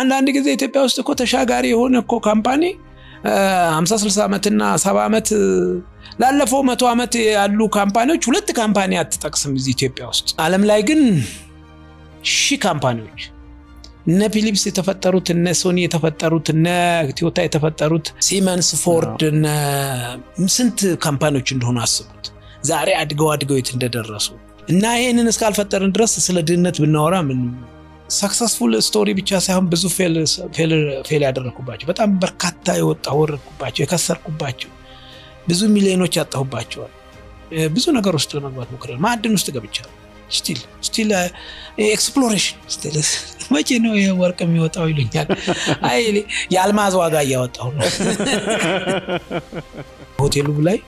አንዳንድ ጊዜ ኢትዮጵያ ውስጥ እኮ ተሻጋሪ የሆነ እኮ ካምፓኒ 56 ስልሳ ዓመትና ሰባ ዓመት ላለፈው መቶ ዓመት ያሉ ካምፓኒዎች ሁለት ካምፓኒ አትጠቅስም እዚህ ኢትዮጵያ ውስጥ። አለም ላይ ግን ሺ ካምፓኒዎች እነ ፊሊፕስ የተፈጠሩት እነ ሶኒ የተፈጠሩት እነ ቶዮታ የተፈጠሩት ሲመንስ፣ ፎርድ ስንት ካምፓኒዎች እንደሆኑ አስቡት። ዛሬ አድገው አድገው የት እንደደረሱ እና ይህንን እስካልፈጠርን ድረስ ስለ ድህነት ብናወራ ምንም ሰክሰስፉል ስቶሪ ብቻ ሳይሆን ብዙ ፌል ያደረግኩባቸው በጣም በርካታ የወጣ ወረድኩባቸው የከሰርኩባቸው ብዙ ሚሊዮኖች ያጣሁባቸዋል ብዙ ነገር ውስጥ ለመግባት ሞክሬያለሁ ማዕድን ውስጥ ገብቻለሁ ስቲል ስቲል ኤክስፕሎሬሽን መቼ ነው ወርቅ የሚወጣው ይሉኛል አይ የአልማዝ ዋጋ እያወጣሁ ነው ሆቴሉ ላይ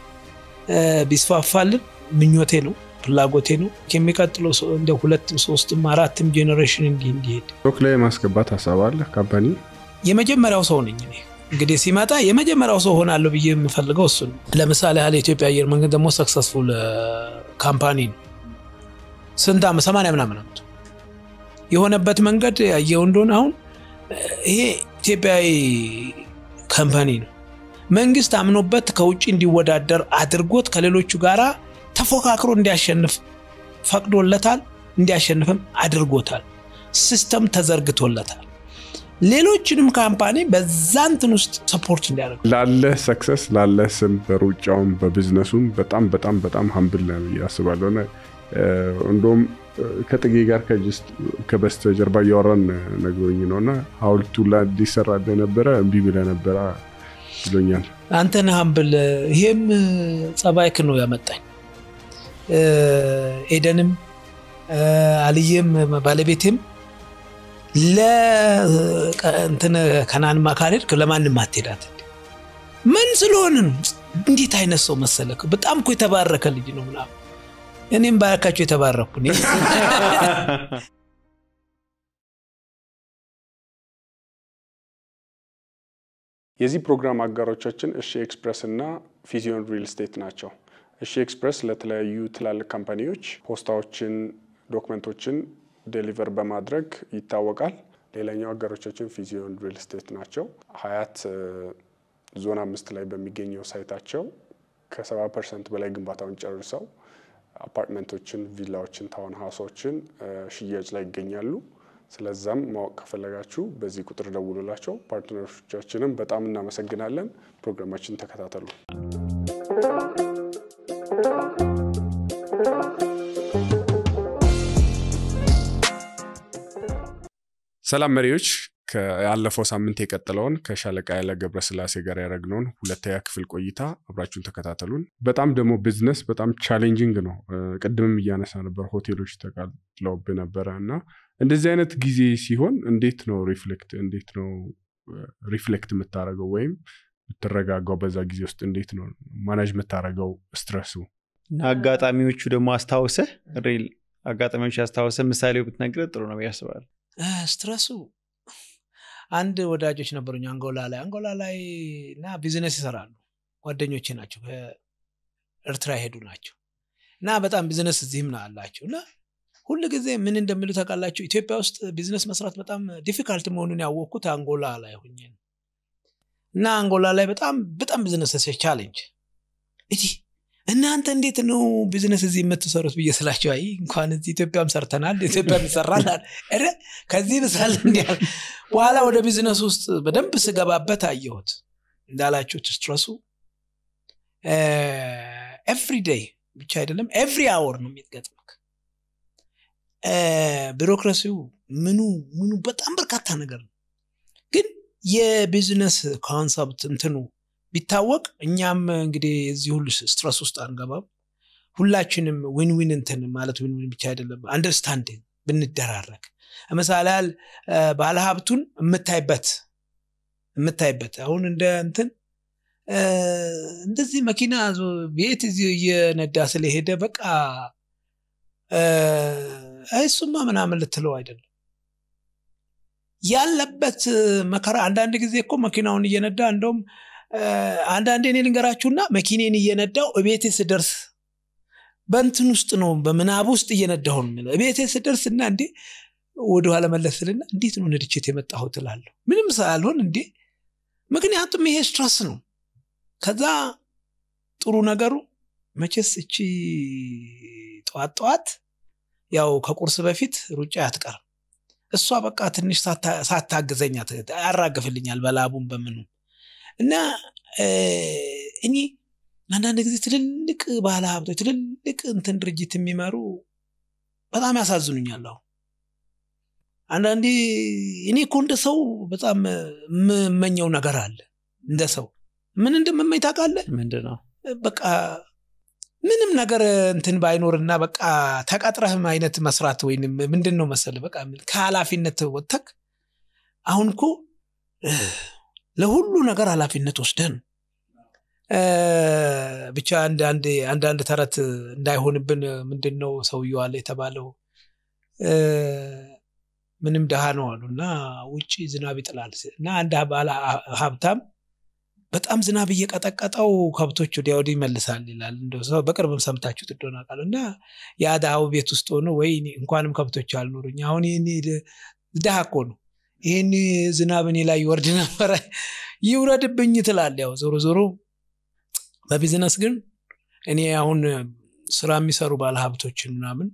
ቢስፋፋልን ምኞቴ ነው ፍላጎቴ ነው። የሚቀጥለው እንደ ሁለትም ሶስትም አራትም ጄኔሬሽን እንዲህ እንዲሄድ ሎክ ላይ የማስገባት ሀሳብ አለ። ካምፓኒ የመጀመሪያው ሰው ነኝ እኔ እንግዲህ ሲመጣ የመጀመሪያው ሰው ሆናለሁ ብዬ የምፈልገው እሱ ነው። ለምሳሌ ያህል የኢትዮጵያ አየር መንገድ ደግሞ ሰክሰስፉል ካምፓኒ ነው። ስንት ዓመት ሰማንያ ምናምን የሆነበት መንገድ ያየው እንደሆነ አሁን ይሄ ኢትዮጵያዊ ካምፓኒ ነው። መንግስት አምኖበት ከውጭ እንዲወዳደር አድርጎት ከሌሎቹ ጋራ ተፎካክሮ እንዲያሸንፍ ፈቅዶለታል፣ እንዲያሸንፍም አድርጎታል። ሲስተም ተዘርግቶለታል። ሌሎችንም ካምፓኒ በዛንትን ውስጥ ሰፖርት እንዲያደርጉ ላለ ሰክሰስ ላለ ስም በሩጫውም በቢዝነሱም በጣም በጣም በጣም ሀምብል ያስባለ ያስባለሁ። ከጥጌ ጋር ከበስተ ጀርባ እያወራን ነግሮኝ ነው እና ሀውልቱ ሊሰራ እንዲሰራ እንደነበረ እምቢ ብለህ ነበረ ብሎኛል። አንተን ሀምብል ይሄም ጸባይክ ነው ያመጣኝ ኤደንም አልዬም ባለቤቴም ለእንትን ከናን ካልሄድክ ለማንም አትሄዳት። ምን ስለሆንን እንዴት አይነት ሰው መሰለክ? በጣም እኮ የተባረከ ልጅ ነው ምናምን። እኔም ባረካቸው የተባረኩ የዚህ ፕሮግራም አጋሮቻችን እሺ ኤክስፕረስ እና ፊዚዮን ሪል ስቴት ናቸው። እሺ ኤክስፕረስ ለተለያዩ ትላልቅ ካምፓኒዎች ፖስታዎችን፣ ዶክመንቶችን ዴሊቨር በማድረግ ይታወቃል። ሌላኛው አጋሮቻችን ፊዚዮን ሪል ስቴት ናቸው። ሀያት ዞን አምስት ላይ በሚገኘው ሳይታቸው ከሰባ ፐርሰንት በላይ ግንባታውን ጨርሰው አፓርትመንቶችን፣ ቪላዎችን፣ ታውን ሀውሶችን ሽያጭ ላይ ይገኛሉ። ስለዛም ማወቅ ከፈለጋችሁ በዚህ ቁጥር ደውሉላቸው። ፓርትነሮቻችንም በጣም እናመሰግናለን። ፕሮግራማችን ተከታተሉ። ሰላም መሪዎች፣ ያለፈው ሳምንት የቀጠለውን ከሻለቃ ያለ ገብረስላሴ ጋር ያደረግነውን ሁለተኛ ክፍል ቆይታ አብራችሁን ተከታተሉን። በጣም ደግሞ ቢዝነስ በጣም ቻሌንጂንግ ነው። ቅድምም እያነሳ ነበር፣ ሆቴሎች ተቃጥለውብህ ነበረ እና እንደዚህ አይነት ጊዜ ሲሆን እንዴት ነው ሪፍሌክት እንዴት ነው ሪፍሌክት የምታደርገው ወይም ብትረጋጋው በዛ ጊዜ ውስጥ እንዴት ነው ማናጅ የምታደረገው ስትረሱ እና አጋጣሚዎቹ ደግሞ አስታውሰ ሪል አጋጣሚዎች አስታውሰህ ምሳሌው ብትነግረ ጥሩ ነው ያስባል ስትረሱ አንድ ወዳጆች ነበሩኝ አንጎላ ላይ አንጎላ ላይ እና ቢዝነስ ይሰራሉ ጓደኞቼ ናቸው ኤርትራ ይሄዱ ናቸው እና በጣም ቢዝነስ እዚህም ና አላቸው እና ሁል ጊዜ ምን እንደምሉ ታውቃላችሁ ኢትዮጵያ ውስጥ ቢዝነስ መስራት በጣም ዲፊካልት መሆኑን ያወቅኩት አንጎላ ላይ ሁኝ እና አንጎላ ላይ በጣም በጣም ቢዝነስ ቻሌንጅ እቲ እናንተ እንዴት ነው ቢዝነስ እዚህ የምትሰሩት ብዬ ስላቸው አይ እንኳን እዚህ ኢትዮጵያም ሰርተናል ኢትዮጵያም ይሰራናል ረ ከዚህ ብሳል እንዲያል በኋላ ወደ ቢዝነስ ውስጥ በደንብ ስገባበት አየሁት እንዳላችሁት ስትረሱ ኤቭሪ ብቻ አይደለም ኤቭሪ አወር ነው የሚገጥምክ ቢሮክራሲው ምኑ ምኑ በጣም በርካታ ነገር ነው የቢዝነስ ኮንሰፕት እንትኑ ቢታወቅ እኛም እንግዲህ የዚህ ሁሉ ስትረስ ውስጥ አንገባም። ሁላችንም ዊንዊን እንትን ማለት ዊንዊን ብቻ አይደለም፣ አንደርስታንዲንግ ብንደራረግ ምሳሌ ያህል ባለሀብቱን የምታይበት የምታይበት አሁን እንደ እንትን እንደዚህ መኪና ቤት እዚ እየነዳ ስለሄደ በቃ እሱማ ምናምን ልትለው አይደለም ያለበት መከራ አንዳንድ ጊዜ እኮ መኪናውን እየነዳ እንደውም አንዳንዴ እኔ ልንገራችሁና መኪኔን እየነዳው እቤቴ ስደርስ በንትን ውስጥ ነው በምናብ ውስጥ እየነዳሁን ነው እቤቴ ስደርስ እና እንዴ ወደኋላ መለስልና እንዴት ነው ንድችት የመጣሁት እላለሁ ምንም ሳያልሆን እንዴ ምክንያቱም ይሄ ስትረስ ነው ከዛ ጥሩ ነገሩ መቼስ እቺ ጠዋት ጠዋት ያው ከቁርስ በፊት ሩጫ አትቀርም እሷ በቃ ትንሽ ሳታግዘኛ ያራግፍልኛል በላቡን በምኑ እና እኔ አንዳንድ ጊዜ ትልልቅ ባለ ሀብቶች ትልልቅ እንትን ድርጅት የሚመሩ በጣም ያሳዝኑኛለሁ አንዳንዴ እኔ እኮ እንደ ሰው በጣም የምመኘው ነገር አለ። እንደ ሰው ምን እንደምመኝ ታቃለ ምንድነው በቃ ምንም ነገር እንትን ባይኖርና በቃ ተቀጥረህም አይነት መስራት ወይም ምንድን ነው መሰል በቃ ከሀላፊነት ወጥተክ አሁን እኮ ለሁሉ ነገር ሀላፊነት ወስደን ብቻ አንዳንድ ተረት እንዳይሆንብን ምንድን ነው ሰውየው የተባለው ምንም ደሃ ነው አሉ እና ውጭ ዝናብ ይጥላል እና አንድ ባለ ሀብታም በጣም ዝናብ እየቀጠቀጠው ከብቶች ወዲያ ወዲህ ይመልሳል ይላል። ሰው በቅርብም ሰምታችሁ እንደሆነ ቃሉ እና ያ ድሃው ቤት ውስጥ ሆኖ ወይ እንኳንም ከብቶች አልኖሩኝ አሁን ይህን ድሃ እኮ ነው ይህን ዝናብ እኔ ላይ ይወርድ ነበረ ይውረድብኝ ትላል። ያው ዞሮ ዞሮ በቢዝነስ ግን እኔ አሁን ስራ የሚሰሩ ባለሀብቶችን ምናምን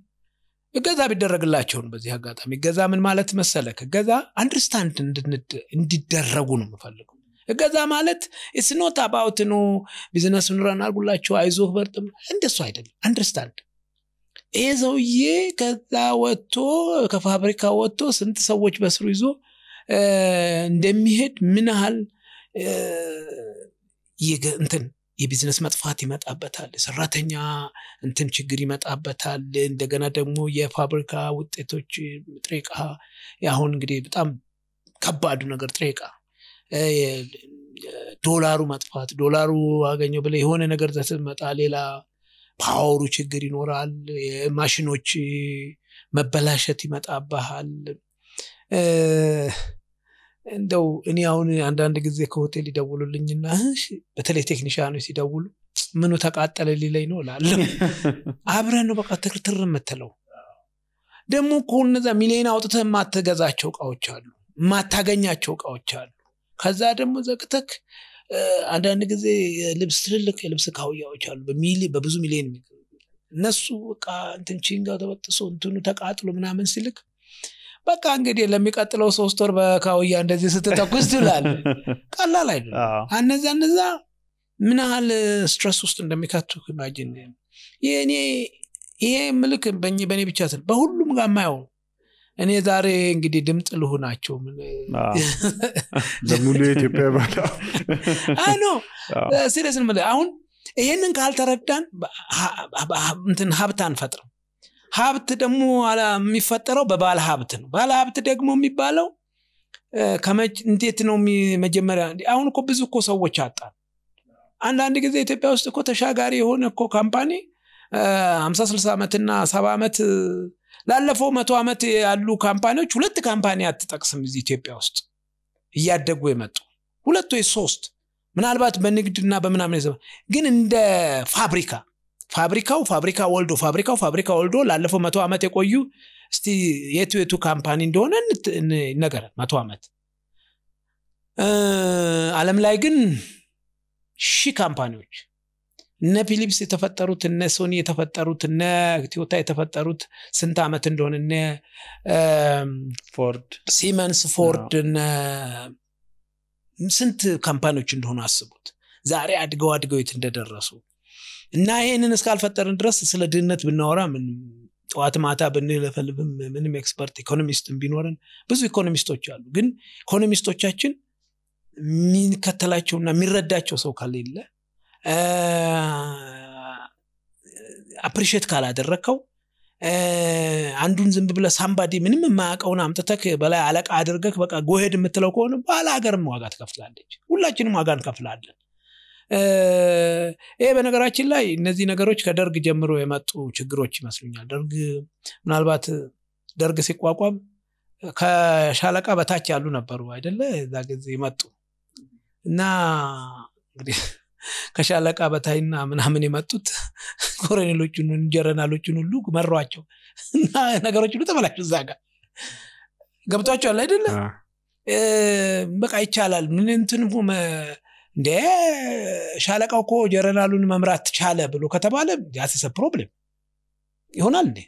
እገዛ ቢደረግላቸውን በዚህ አጋጣሚ እገዛ ምን ማለት መሰለክ እገዛ አንድርስታንድ እንዲደረጉ ነው የምፈልገው እገዛ ማለት ስኖት አባውት ኖ ቢዝነስ ኑረን አርጉላቸው አይዞ በርጥም እንደሱ አይደለም አንደርስታንድ ይህ ሰውዬ ከዛ ወጥቶ ከፋብሪካ ወጥቶ ስንት ሰዎች በስሩ ይዞ እንደሚሄድ ምን ያህል እንትን የቢዝነስ መጥፋት ይመጣበታል ሰራተኛ እንትን ችግር ይመጣበታል እንደገና ደግሞ የፋብሪካ ውጤቶች ጥሬቃ ዕቃ እንግዲህ በጣም ከባዱ ነገር ጥሬቃ ዶላሩ መጥፋት ዶላሩ አገኘው ብለ የሆነ ነገር ስትመጣ ሌላ ፓወሩ ችግር ይኖራል። የማሽኖች መበላሸት ይመጣባሃል እንደው እኔ አሁን አንዳንድ ጊዜ ከሆቴል ይደውሉልኝና በተለይ ቴክኒሻኖች ሲደውሉ ምኑ ተቃጠለ ሊለኝ ነው ላለ አብረን ነው በቃ ትርትር የምትለው ደግሞ እኮ እነዛ ሚሊዮን አውጥተ የማትገዛቸው እቃዎች አሉ፣ የማታገኛቸው እቃዎች አሉ። ከዛ ደግሞ ዘቅተክ አንዳንድ ጊዜ ልብስ ትልልቅ የልብስ ካውያዎች አሉ በብዙ ሚሊዮን እነሱ በቃ እንትን ቺንጋው ተበጥሶ እንትኑ ተቃጥሎ ምናምን ሲልክ በቃ እንግዲህ ለሚቀጥለው ሶስት ወር በካውያ እንደዚህ ስትተኩስ ትላል። ቀላል አይደለም። አነዛ እነዛ ምን ያህል ስትረስ ውስጥ እንደሚከቱ ኢማጂን። ይሄ ምልክ በእኔ ብቻ ስል በሁሉም ጋር የማየው እኔ ዛሬ እንግዲህ ድምፅ ልሁናቸው ለሙሉ የኢትዮጵያ ባዳ ሲሪስ አሁን ይሄንን ካልተረዳን እንትን ሀብት አንፈጥርም ሀብት ደግሞ የሚፈጠረው በባለ ሀብት ነው ባለ ሀብት ደግሞ የሚባለው እንዴት ነው መጀመሪያ አሁን እኮ ብዙ እኮ ሰዎች አጣል አንዳንድ ጊዜ ኢትዮጵያ ውስጥ እኮ ተሻጋሪ የሆነ እኮ ካምፓኒ ሀምሳ ስልሳ ዓመትና ሰባ ዓመት ላለፈው መቶ ዓመት ያሉ ካምፓኒዎች ሁለት ካምፓኒ አትጠቅስም እዚህ ኢትዮጵያ ውስጥ እያደጉ የመጡ ሁለት ወይ ሶስት ምናልባት በንግድና በምናምን ዘ ግን እንደ ፋብሪካ ፋብሪካው ፋብሪካ ወልዶ ፋብሪካው ፋብሪካ ወልዶ ላለፈው መቶ ዓመት የቆዩ እስቲ የቱ የቱ ካምፓኒ እንደሆነ ነገር መቶ ዓመት አለም ላይ ግን ሺህ ካምፓኒዎች እነ ፊሊፕስ የተፈጠሩት እነ ሶኒ የተፈጠሩት እነ ቲዮታ የተፈጠሩት ስንት ዓመት እንደሆነ እነ ፎርድ ሲመንስ ፎርድ ስንት ካምፓኒዎች እንደሆኑ አስቡት ዛሬ አድገው አድገው የት እንደደረሱ እና ይህንን እስካልፈጠርን ድረስ ስለ ድህነት ብናወራ ምን ጠዋት ማታ ብንለፈልብም ምንም ኤክስፐርት ኢኮኖሚስትም ቢኖረን ብዙ ኢኮኖሚስቶች አሉ ግን ኢኮኖሚስቶቻችን የሚከተላቸውና የሚረዳቸው ሰው ከሌለ አፕሪሼት ካላደረግከው አንዱን ዝም ብለ ሳምባዲ ምንም የማያውቀውን አምጥተክ በላይ አለቃ አድርገክ በቃ ጎሄድ የምትለው ከሆነ ባለ ሀገርም ዋጋ ትከፍላለች። ሁላችንም ዋጋ እንከፍላለን። ይሄ በነገራችን ላይ እነዚህ ነገሮች ከደርግ ጀምሮ የመጡ ችግሮች ይመስሉኛል። ደርግ ምናልባት ደርግ ሲቋቋም ከሻለቃ በታች ያሉ ነበሩ አይደለ? እዛ ጊዜ መጡ እና እንግዲህ ከሻለቃ በታይና ምናምን የመጡት ኮረኔሎቹን ጀረናሎቹን ሁሉ መሯቸው እና ነገሮች ሁሉ ተበላሹ እዛ ጋር ገብቷቸዋል አይደለ በቃ ይቻላል ምንንትን እንደ ሻለቃው ኮ ጀረናሉን መምራት ቻለ ብሎ ከተባለ ያስሰ ፕሮብሌም ይሆናል እንዴ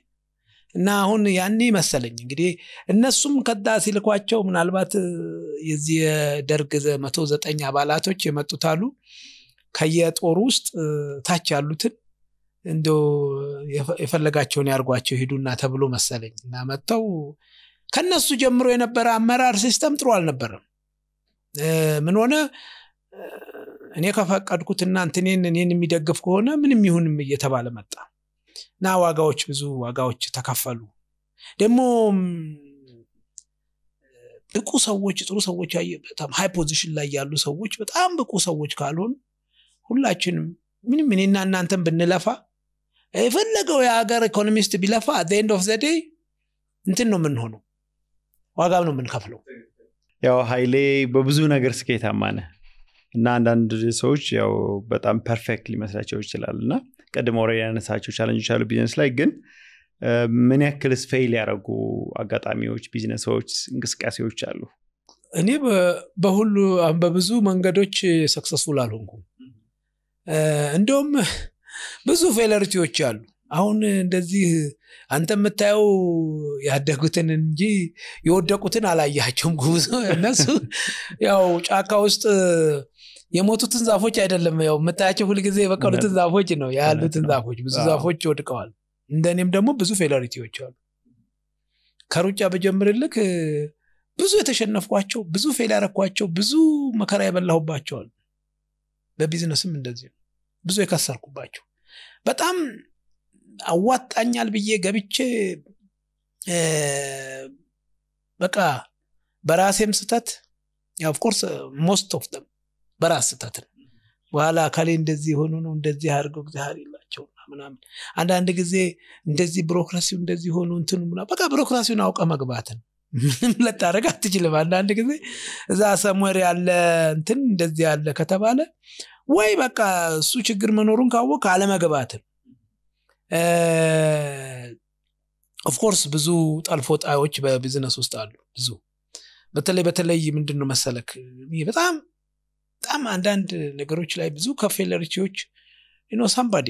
እና አሁን ያኔ መሰለኝ እንግዲህ እነሱም ከዳ ሲልኳቸው ምናልባት የዚህ የደርግ መቶ ዘጠኝ አባላቶች የመጡት አሉ ከየጦሩ ውስጥ ታች ያሉትን እንደ የፈለጋቸውን ያርጓቸው ሄዱና ተብሎ መሰለኝ እና መጥተው ከነሱ ጀምሮ የነበረ አመራር ሲስተም ጥሩ አልነበረም። ምን ሆነ? እኔ ከፈቀድኩት እናንተ እኔን እኔን የሚደግፍ ከሆነ ምንም ይሁንም እየተባለ መጣ እና ዋጋዎች ብዙ ዋጋዎች ተከፈሉ። ደግሞ ብቁ ሰዎች ጥሩ ሰዎች በጣም ሃይ ፖዚሽን ላይ ያሉ ሰዎች በጣም ብቁ ሰዎች ካልሆኑ ሁላችንም ምንም እኔና እናንተን ብንለፋ የፈለገው የሀገር ኢኮኖሚስት ቢለፋ ኤንድ ኦፍ ዘዴ እንትን ነው የምንሆነው ዋጋም ነው የምንከፍለው ያው ሀይሌ በብዙ ነገር ስኬታማ ነህ እና አንዳንድ ሰዎች ያው በጣም ፐርፌክት ሊመስላቸው ይችላል እና ቀድሞ ረ ያነሳቸው ቻለንጆች አሉ ቢዝነስ ላይ ግን ምን ያክልስ ፌል ያደረጉ አጋጣሚዎች ቢዝነሶች እንቅስቃሴዎች አሉ እኔ በሁሉ በብዙ መንገዶች ሰክሰስፉል አልሆንኩም እንደውም ብዙ ፌለርቲዎች አሉ አሁን እንደዚህ አንተ የምታየው ያደጉትን እንጂ የወደቁትን አላያቸውም ጉዞ እነሱ ያው ጫካ ውስጥ የሞቱትን ዛፎች አይደለም ያው የምታያቸው ሁልጊዜ የበቀሉትን ዛፎች ነው ያሉትን ዛፎች ብዙ ዛፎች ወድቀዋል እንደኔም ደግሞ ብዙ ፌለሪቲዎች አሉ ከሩጫ በጀምርልክ ብዙ የተሸነፍኳቸው ብዙ ፌል ያረኳቸው ብዙ መከራ የበላሁባቸዋል በቢዝነስም እንደዚህ ነው ብዙ የከሰርኩባቸው በጣም አዋጣኛል ብዬ ገብቼ በቃ በራሴም ስተት ኦፍኮርስ ሞስት ኦፍ ደም በራስ ስተት በኋላ አካሌ እንደዚህ የሆኑ ነው እንደዚህ አድርገው እግዚአብሔር ይላቸው ምናምን አንዳንድ ጊዜ እንደዚህ ቢሮክራሲው እንደዚህ ሆኑ እንትኑ በቃ ብሮክራሲውን አውቀ መግባትን ምንም ለታደረግ አትችልም። አንዳንድ ጊዜ እዛ ሰሙር ያለ እንትን እንደዚህ ያለ ከተባለ ወይ በቃ እሱ ችግር መኖሩን ካወቅ አለመግባትም ኦፍኮርስ ብዙ ጠልፎ ጣዮች በቢዝነስ ውስጥ አሉ ብዙ በተለይ በተለይ ምንድን ነው መሰለክ በጣም በጣም አንዳንድ ነገሮች ላይ ብዙ ከፌለሪቲዎች ኖ ሳምባዲ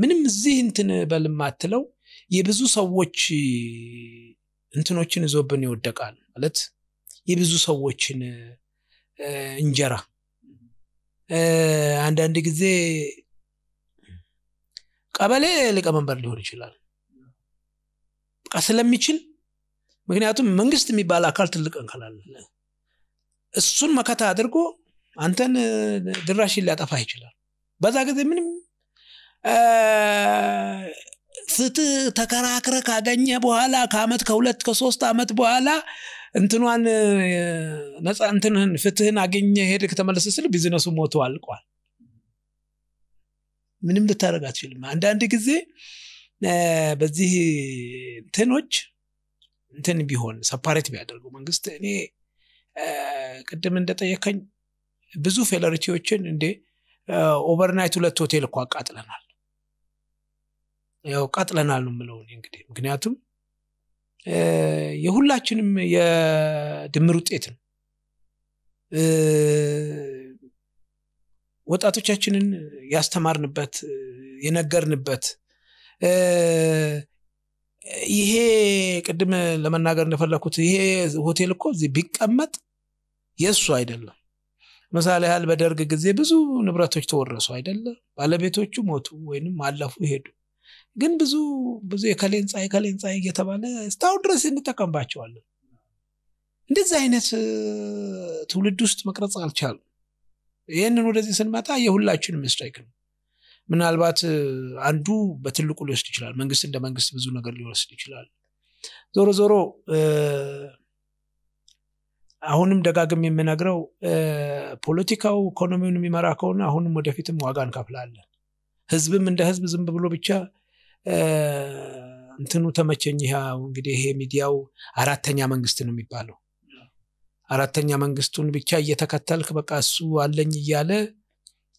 ምንም እዚህ እንትን በልማትለው የብዙ ሰዎች እንትኖችን ይዞብን ይወደቃል ማለት የብዙ ሰዎችን እንጀራ አንዳንድ ጊዜ ቀበሌ ሊቀመንበር ሊሆን ይችላል በቃ ስለሚችል ምክንያቱም መንግስት የሚባል አካል ትልቅ እንከላለ እሱን መከታ አድርጎ አንተን ድራሽን ሊያጠፋ ይችላል በዛ ጊዜ ምንም ፍትህ ተከራክረ ካገኘ በኋላ ከአመት ከሁለት ከሶስት አመት በኋላ እንትኗን ነፃ እንትንህን ፍትህን አገኘ ሄድ ከተመለሰ ስል ቢዝነሱ ሞቶ አልቋል ምንም ልታደረግ አትችልም አንዳንድ ጊዜ በዚህ እንትኖች እንትን ቢሆን ሰፓሬት ቢያደርጉ መንግስት እኔ ቅድም እንደጠየከኝ ብዙ ፌለሪቲዎችን እንዴ ኦቨርናይት ሁለት ሆቴል እኳ አቃጥለናል ያው ቃጥለናል ነው ምለው እንግዲህ ምክንያቱም የሁላችንም የድምር ውጤት ነው። ወጣቶቻችንን ያስተማርንበት የነገርንበት ይሄ ቅድም ለመናገር እንደፈለግኩት ይሄ ሆቴል እኮ እዚህ ቢቀመጥ የእሱ አይደለም። ምሳሌ ያህል በደርግ ጊዜ ብዙ ንብረቶች ተወረሱ አይደለም። ባለቤቶቹ ሞቱ ወይንም አለፉ ይሄዱ ግን ብዙ ብዙ የከሌ ህንፃ የከሌ ህንፃ እየተባለ እስካሁን ድረስ እንጠቀምባቸዋለን። እንደዚህ አይነት ትውልድ ውስጥ መቅረጽ አልቻሉም። ይህንን ወደዚህ ስንመጣ የሁላችን ሚስቴክ ነው። ምናልባት አንዱ በትልቁ ሊወስድ ይችላል። መንግስት እንደ መንግስት ብዙ ነገር ሊወስድ ይችላል። ዞሮ ዞሮ አሁንም ደጋግም የምነግረው ፖለቲካው ኢኮኖሚውን የሚመራ ከሆነ አሁንም ወደፊትም ዋጋ እንከፍላለን። ህዝብም እንደ ህዝብ ዝም ብሎ ብቻ እንትኑ ተመቸኝ። ያው እንግዲህ ይሄ ሚዲያው አራተኛ መንግስት ነው የሚባለው። አራተኛ መንግስቱን ብቻ እየተከተልክ በቃ እሱ አለኝ እያለ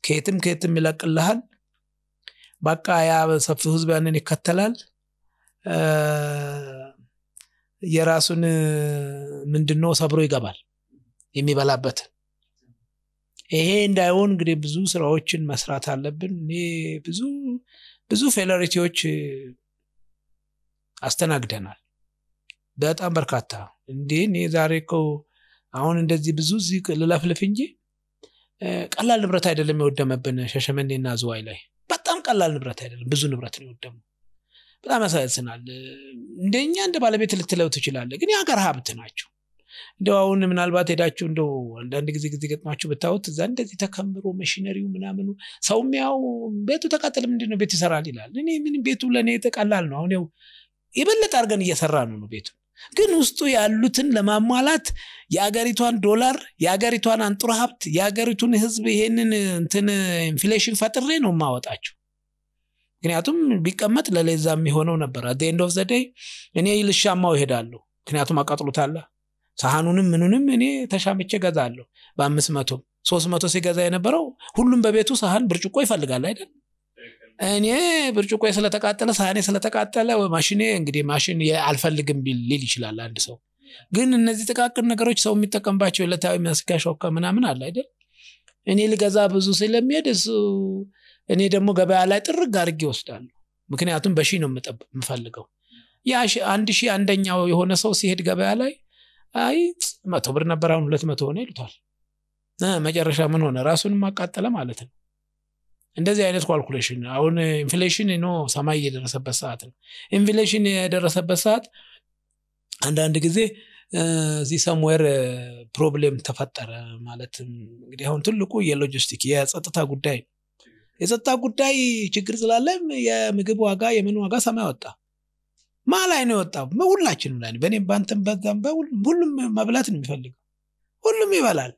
ከየትም ከየትም ይለቅልሃል። በቃ ያ ሰፊው ህዝብ ያንን ይከተላል። የራሱን ምንድነው ሰብሮ ይገባል የሚበላበትን። ይሄ እንዳይሆን እንግዲህ ብዙ ስራዎችን መስራት አለብን። እኔ ብዙ ብዙ ፌለሪቲዎች አስተናግደናል። በጣም በርካታ እንዴ እኔ ዛሬ እኮ አሁን እንደዚህ ብዙ እዚህ ልለፍልፍ እንጂ ቀላል ንብረት አይደለም የወደመብን ሸሸመኔና ዝዋይ ላይ በጣም ቀላል ንብረት አይደለም፣ ብዙ ንብረት ነው የወደመ በጣም ያሳዝናል። እንደኛ እንደ ባለቤት ልትለው ትችላለ ግን የሀገር ሀብት ናቸው። እንደው አሁን ምናልባት ሄዳችሁ እንደው አንዳንድ ጊዜ ጊዜ ገጥማችሁ ብታዩት እዛ እንደዚህ ተከምሮ መሽነሪው ምናምኑ ሰውም ያው ቤቱ ተቃጠለ ምንድን ነው ቤት ይሰራል ይላል። እኔ ምን ቤቱ ለእኔ ቀላል ነው። አሁን የበለጠ አርገን እየሰራ ነው ነው ቤቱ ግን ውስጡ ያሉትን ለማሟላት የአገሪቷን ዶላር የአገሪቷን አንጡር ሀብት የአገሪቱን ህዝብ ይሄንን እንትን ኢንፍሌሽን ፈጥሬ ነው ማወጣቸው ምክንያቱም ቢቀመጥ ለሌዛ የሚሆነው ነበር። አት ኤንድ ኦፍ ዘ እኔ ልሻማው ይሄዳለሁ። ምክንያቱም አቃጥሎታላ ሳህኑንም ምኑንም እኔ ተሻምቼ ገዛለሁ። በአምስት መቶ ሶስት መቶ ሲገዛ የነበረው ሁሉም በቤቱ ሳህን ብርጭቆ ይፈልጋል አይደል? እኔ ብርጭቆ ስለተቃጠለ ሳህኔ ስለተቃጠለ ማሽኔ እንግዲህ ማሽን አልፈልግም ሊል ይችላል አንድ ሰው። ግን እነዚህ ጥቃቅን ነገሮች ሰው የሚጠቀምባቸው ለታዊ መስኪያ ሾከ ምናምን አለ አይደል? እኔ ልገዛ ብዙ ስለሚሄድ እሱ እኔ ደግሞ ገበያ ላይ ጥርግ አርግ ይወስዳሉ። ምክንያቱም በሺ ነው የምፈልገው። ያ አንድ ሺህ አንደኛው የሆነ ሰው ሲሄድ ገበያ ላይ አይ መቶ ብር ነበር አሁን ሁለት መቶ ሆነ ይሉታል። መጨረሻ ምን ሆነ? ራሱንም አቃጠለ ማለት ነው። እንደዚህ አይነት ኳልኩሌሽን አሁን ኢንፍሌሽን ኖ ሰማይ የደረሰበት ሰዓት ነው። ኢንፍሌሽን የደረሰበት ሰዓት አንዳንድ ጊዜ እዚህ ሰምዌር ፕሮብሌም ተፈጠረ ማለት እንግዲህ አሁን ትልቁ የሎጂስቲክ የጸጥታ ጉዳይ የጸጥታ ጉዳይ ችግር ስላለም የምግብ ዋጋ የምን ዋጋ ሰማይ ወጣ። ማ ላይ ነው የወጣው? ሁላችንም ላይ በእኔም በአንተም በዛም ሁሉም መብላት ነው የሚፈልገው። ሁሉም ይበላል።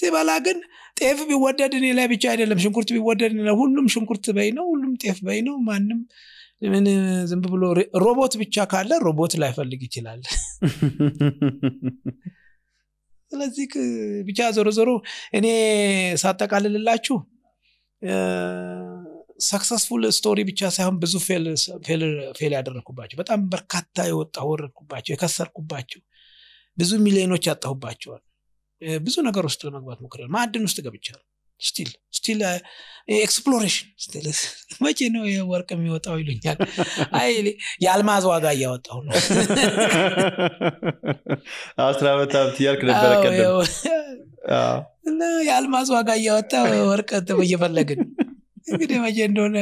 ሲበላ ግን ጤፍ ቢወደድ እኔ ላይ ብቻ አይደለም፣ ሽንኩርት ቢወደድ ሁሉም ሽንኩርት በይ ነው፣ ሁሉም ጤፍ በይ ነው። ማንም ምን ዝም ብሎ ሮቦት ብቻ ካለ ሮቦት ላይፈልግ ይችላል። ስለዚህ ብቻ ዞሮ ዞሮ እኔ ሳጠቃልልላችሁ ሰክሰስፉል ስቶሪ ብቻ ሳይሆን ብዙ ፌል ያደረግኩባቸው በጣም በርካታ የወጣ ወረድኩባቸው የከሰርኩባቸው ብዙ ሚሊዮኖች ያጣሁባቸዋል ብዙ ነገር ውስጥ ለመግባት ሞክሬያለሁ ማዕድን ውስጥ ገብቻል ስቲል ስቲል ኤክስፕሎሬሽን መቼ ነው ወርቅ የሚወጣው ይሉኛል አይ የአልማዝ ዋጋ እያወጣው ነው አስራ ዓመት ሀብት እያልክ ነበረ እና የአልማዝ ዋጋ እያወጣ ወርቅ እየፈለግን እንግዲህ መቼ እንደሆነ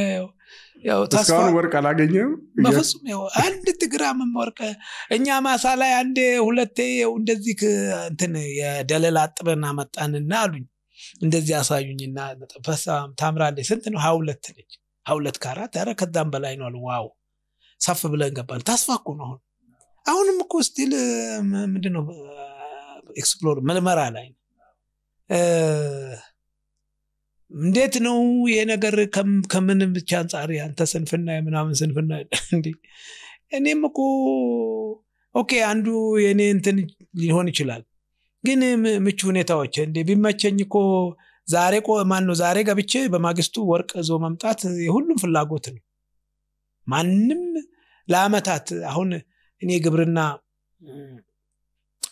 እስካሁን ወርቅ አላገኘም በፍጹም ው አንድ ትግራምም ወርቅ እኛ ማሳ ላይ አንድ ሁለቴ እንደዚህ እንትን የደለል አጥበና መጣንና አሉኝ እንደዚህ አሳዩኝና ታምራለች ስንት ነው ሀሁለት ነች ሀሁለት ከአራት ረ ከዛም በላይ ነው ዋው ሰፍ ብለን ገባል ታስፋ እኮ ነው አሁን አሁንም እኮ ስቲል ምንድነው ኤክስፕሎር ምልመራ ላይ ነው እንዴት ነው ይሄ ነገር ከምን ብቻ አንጻር አንተ ስንፍና ምናምን ስንፍና እኔም እኮ ኦኬ አንዱ የእኔ እንትን ሊሆን ይችላል ግን ምቹ ሁኔታዎች እንዴ ቢመቸኝ እኮ ዛሬ ማን ነው ዛሬ ገብቼ በማግስቱ ወርቅ ዞ መምጣት የሁሉም ፍላጎት ነው ማንም ለአመታት አሁን እኔ ግብርና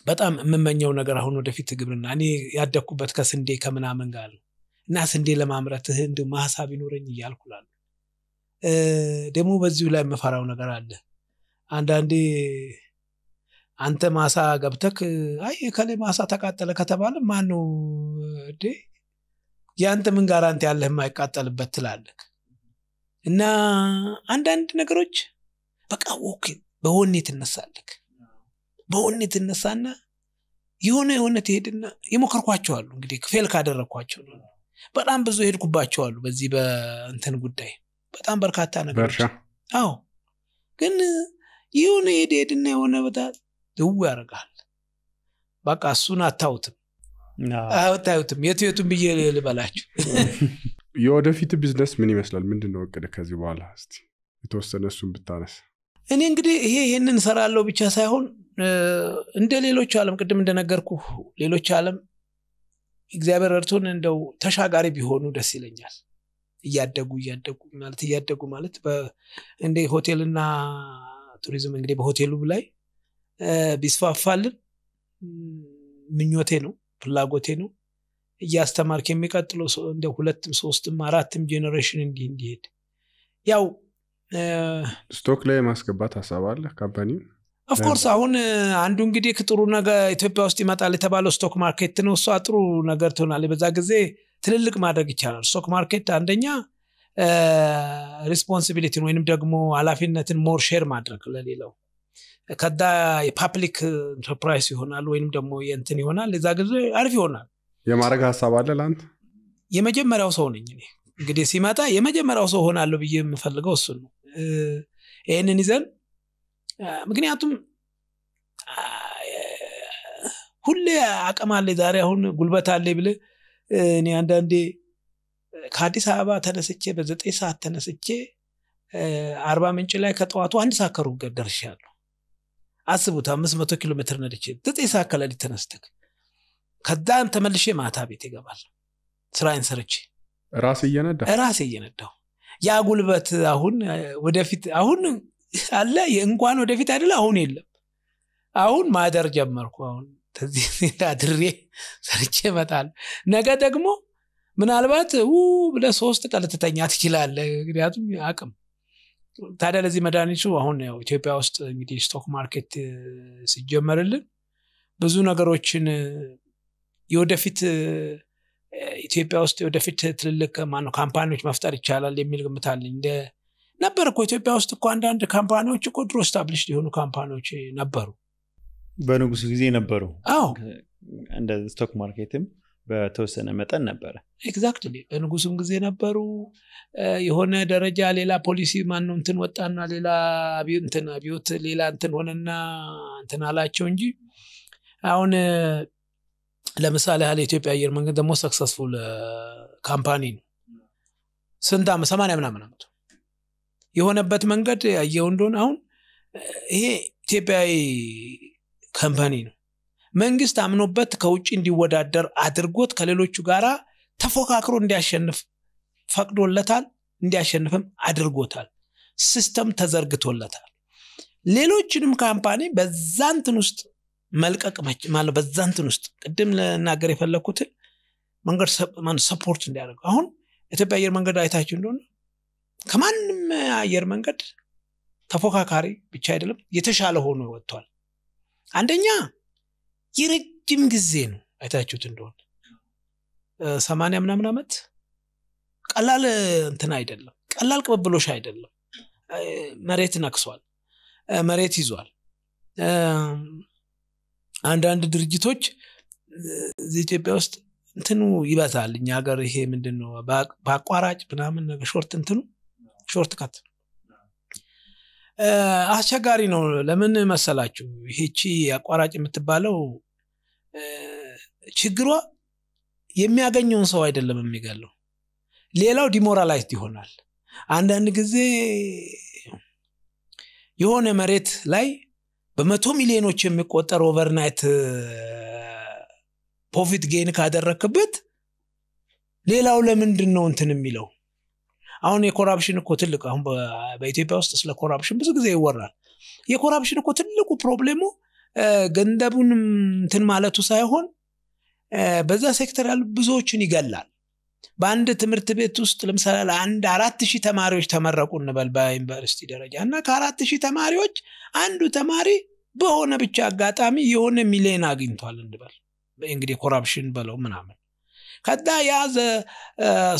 በጣም የምመኘው ነገር አሁን ወደፊት ግብርና እኔ ያደግኩበት ከስንዴ ከምናምን ጋር እና ስንዴ ለማምረት እንዲ ሀሳብ ይኖረኝ እያልኩላሉ ደግሞ በዚሁ ላይ የምፈራው ነገር አለ አንዳንዴ አንተ ማሳ ገብተክ አይ ከላይ ማሳ ተቃጠለ ከተባለ ማን ነው የአንተ ምን ጋራንቲ ያለህ የማይቃጠልበት ትላለክ እና አንዳንድ ነገሮች በቃ ወኪን በወኔ ትነሳለክ በወኔ ትነሳና የሆነ የሆነ ትሄድና የሞከርኳቸዋሉ እንግዲህ ክፌል ካደረግኳቸው ነው በጣም ብዙ ሄድኩባቸዋሉ በዚህ በእንትን ጉዳይ በጣም በርካታ ነገሮች አዎ ግን የሆነ ሄድ ሄድና የሆነ በታ ድው ያደርጋል በቃ እሱን አታውትም አታዩትም የቱ የቱን ብዬ ልበላችሁ የወደፊት ቢዝነስ ምን ይመስላል ምንድን ነው እቅድ ከዚህ በኋላ እስቲ የተወሰነ እሱን ብታነስ እኔ እንግዲህ ይሄ ይህንን ሰራለው ብቻ ሳይሆን እንደ ሌሎች አለም ቅድም እንደነገርኩ ሌሎች አለም እግዚአብሔር እርቶን እንደው ተሻጋሪ ቢሆኑ ደስ ይለኛል። እያደጉ እያደጉ ማለት እያደጉ ማለት እንደ ሆቴልና ቱሪዝም እንግዲህ በሆቴሉ ላይ ቢስፋፋልን ምኞቴ ነው፣ ፍላጎቴ ነው። እያስተማርክ የሚቀጥለው እንደ ሁለትም ሶስትም አራትም ጄኔሬሽን እንዲህ እንዲሄድ ያው ስቶክ ላይ ማስገባት ሀሳብ አለ ካምፓኒው ኦፍኮርስ አሁን eh, አንዱ እንግዲህ ጥሩ ነገር ኢትዮጵያ ውስጥ ይመጣል የተባለው ስቶክ ማርኬት ነው። እሷ ጥሩ ነገር ትሆናል በዛ ጊዜ ትልልቅ ማድረግ ይቻላል። ስቶክ ማርኬት አንደኛ ሪስፖንሲቢሊቲን eh, ወይንም ደግሞ ሀላፊነትን ሞር ሼር ማድረግ ለሌለው ከዳ የፓብሊክ ኢንተርፕራይዝ ይሆናል ወይንም ደግሞ የንትን ይሆናል። የዛ ጊዜ አሪፍ ይሆናል። የማድረግ ሀሳብ አለ ለአንተ? የመጀመሪያው ሰው ነኝ እንግዲህ ሲመጣ የመጀመሪያው ሰው ሆናለሁ ብዬ የምፈልገው እሱን ነው። eh, ይህንን ይዘን ምክንያቱም ሁሌ አቅም አለ ዛሬ አሁን ጉልበት አለ ብለ እኔ አንዳንዴ ከአዲስ አበባ ተነስቼ በዘጠኝ ሰዓት ተነስቼ አርባ ምንጭ ላይ ከጠዋቱ አንድ ሰዓት ከሩብ ደርሻለሁ። አስቡት፣ አምስት መቶ ኪሎ ሜትር ነድች ዘጠኝ ሰዓት ከሌሊት ተነስተክ ከዛም ተመልሼ ማታ ቤት ይገባል ስራይን ሰርቼ ራስ እየነዳ ራስ እየነዳው ያ ጉልበት አሁን ወደፊት አሁን አለ እንኳን ወደፊት አይደለ አሁን የለም አሁን ማደር ጀመርኩ አሁን ድሬ ሰርቼ ይመጣል ነገ ደግሞ ምናልባት ው ብለ ሶስት ቀን ልትተኛ ትችላለ ምክንያቱም አቅም ታዲያ ለዚህ መድኃኒቱ አሁን ያው ኢትዮጵያ ውስጥ እንግዲህ ስቶክ ማርኬት ሲጀመርልን ብዙ ነገሮችን የወደፊት ኢትዮጵያ ውስጥ የወደፊት ትልልቅ ማነው ካምፓኒዎች መፍጠር ይቻላል የሚል ግምት እንደ ነበር እኮ ኢትዮጵያ ውስጥ እኮ አንዳንድ ካምፓኒዎች እኮ ድሮ ስታብሊሽ የሆኑ ካምፓኒዎች ነበሩ በንጉሱ ጊዜ ነበሩ አዎ እንደ ስቶክ ማርኬትም በተወሰነ መጠን ነበረ ኤግዛክትሊ በንጉሱም ጊዜ ነበሩ የሆነ ደረጃ ሌላ ፖሊሲ ማን እንትን ወጣና ሌላ እንትን አብዮት ሌላ እንትን ሆነና እንትን አላቸው እንጂ አሁን ለምሳሌ ያህል የኢትዮጵያ አየር መንገድ ደግሞ ሰክሰስፉል ካምፓኒ ነው ስንት ሰማኒያ ምናምን አመቱ የሆነበት መንገድ ያየው እንደሆን አሁን ይሄ ኢትዮጵያዊ ከምፓኒ ነው። መንግስት አምኖበት ከውጭ እንዲወዳደር አድርጎት ከሌሎቹ ጋር ተፎካክሮ እንዲያሸንፍ ፈቅዶለታል። እንዲያሸንፍም አድርጎታል። ሲስተም ተዘርግቶለታል። ሌሎችንም ካምፓኒ በዛንትን ውስጥ መልቀቅ በዛንትን ውስጥ ቅድም ለናገር የፈለግኩትን መንገድ ሰፖርት እንዲያደርገ አሁን ኢትዮጵያ አየር መንገድ አይታችሁ እንደሆነ ከማንም አየር መንገድ ተፎካካሪ ብቻ አይደለም የተሻለ ሆኖ ወጥቷል። አንደኛ የረጅም ጊዜ ነው። አይታችሁት እንደሆነ ሰማኒያ ምናምን ዓመት ቀላል እንትን አይደለም፣ ቀላል ቅብብሎሽ አይደለም። መሬት ነክሷል፣ መሬት ይዟል። አንዳንድ ድርጅቶች ኢትዮጵያ ውስጥ እንትኑ ይበታል። እኛ ሀገር ይሄ ምንድን ነው በአቋራጭ ምናምን ሾርት እንትኑ ሾርት ካት አስቸጋሪ ነው። ለምን መሰላችሁ? ይህቺ አቋራጭ የምትባለው ችግሯ የሚያገኘውን ሰው አይደለም የሚገለው፣ ሌላው ዲሞራላይዝድ ይሆናል። አንዳንድ ጊዜ የሆነ መሬት ላይ በመቶ ሚሊዮኖች የሚቆጠር ኦቨርናይት ፕሮፊት ጌን ካደረክበት ሌላው ለምንድን ነው እንትን የሚለው አሁን የኮራፕሽን እኮ ትልቅ አሁን በኢትዮጵያ ውስጥ ስለ ኮራፕሽን ብዙ ጊዜ ይወራል። የኮራፕሽን እኮ ትልቁ ፕሮብሌሙ ገንዘቡን ትን ማለቱ ሳይሆን በዛ ሴክተር ያሉ ብዙዎችን ይገላል። በአንድ ትምህርት ቤት ውስጥ ለምሳሌ አንድ አራት ሺህ ተማሪዎች ተመረቁ እንበል በዩኒቨርሲቲ ደረጃ እና ከአራት ሺህ ተማሪዎች አንዱ ተማሪ በሆነ ብቻ አጋጣሚ የሆነ ሚሊዮን አግኝቷል እንበል እንግዲህ ኮራፕሽን በለው ምናምን ከዛ ያ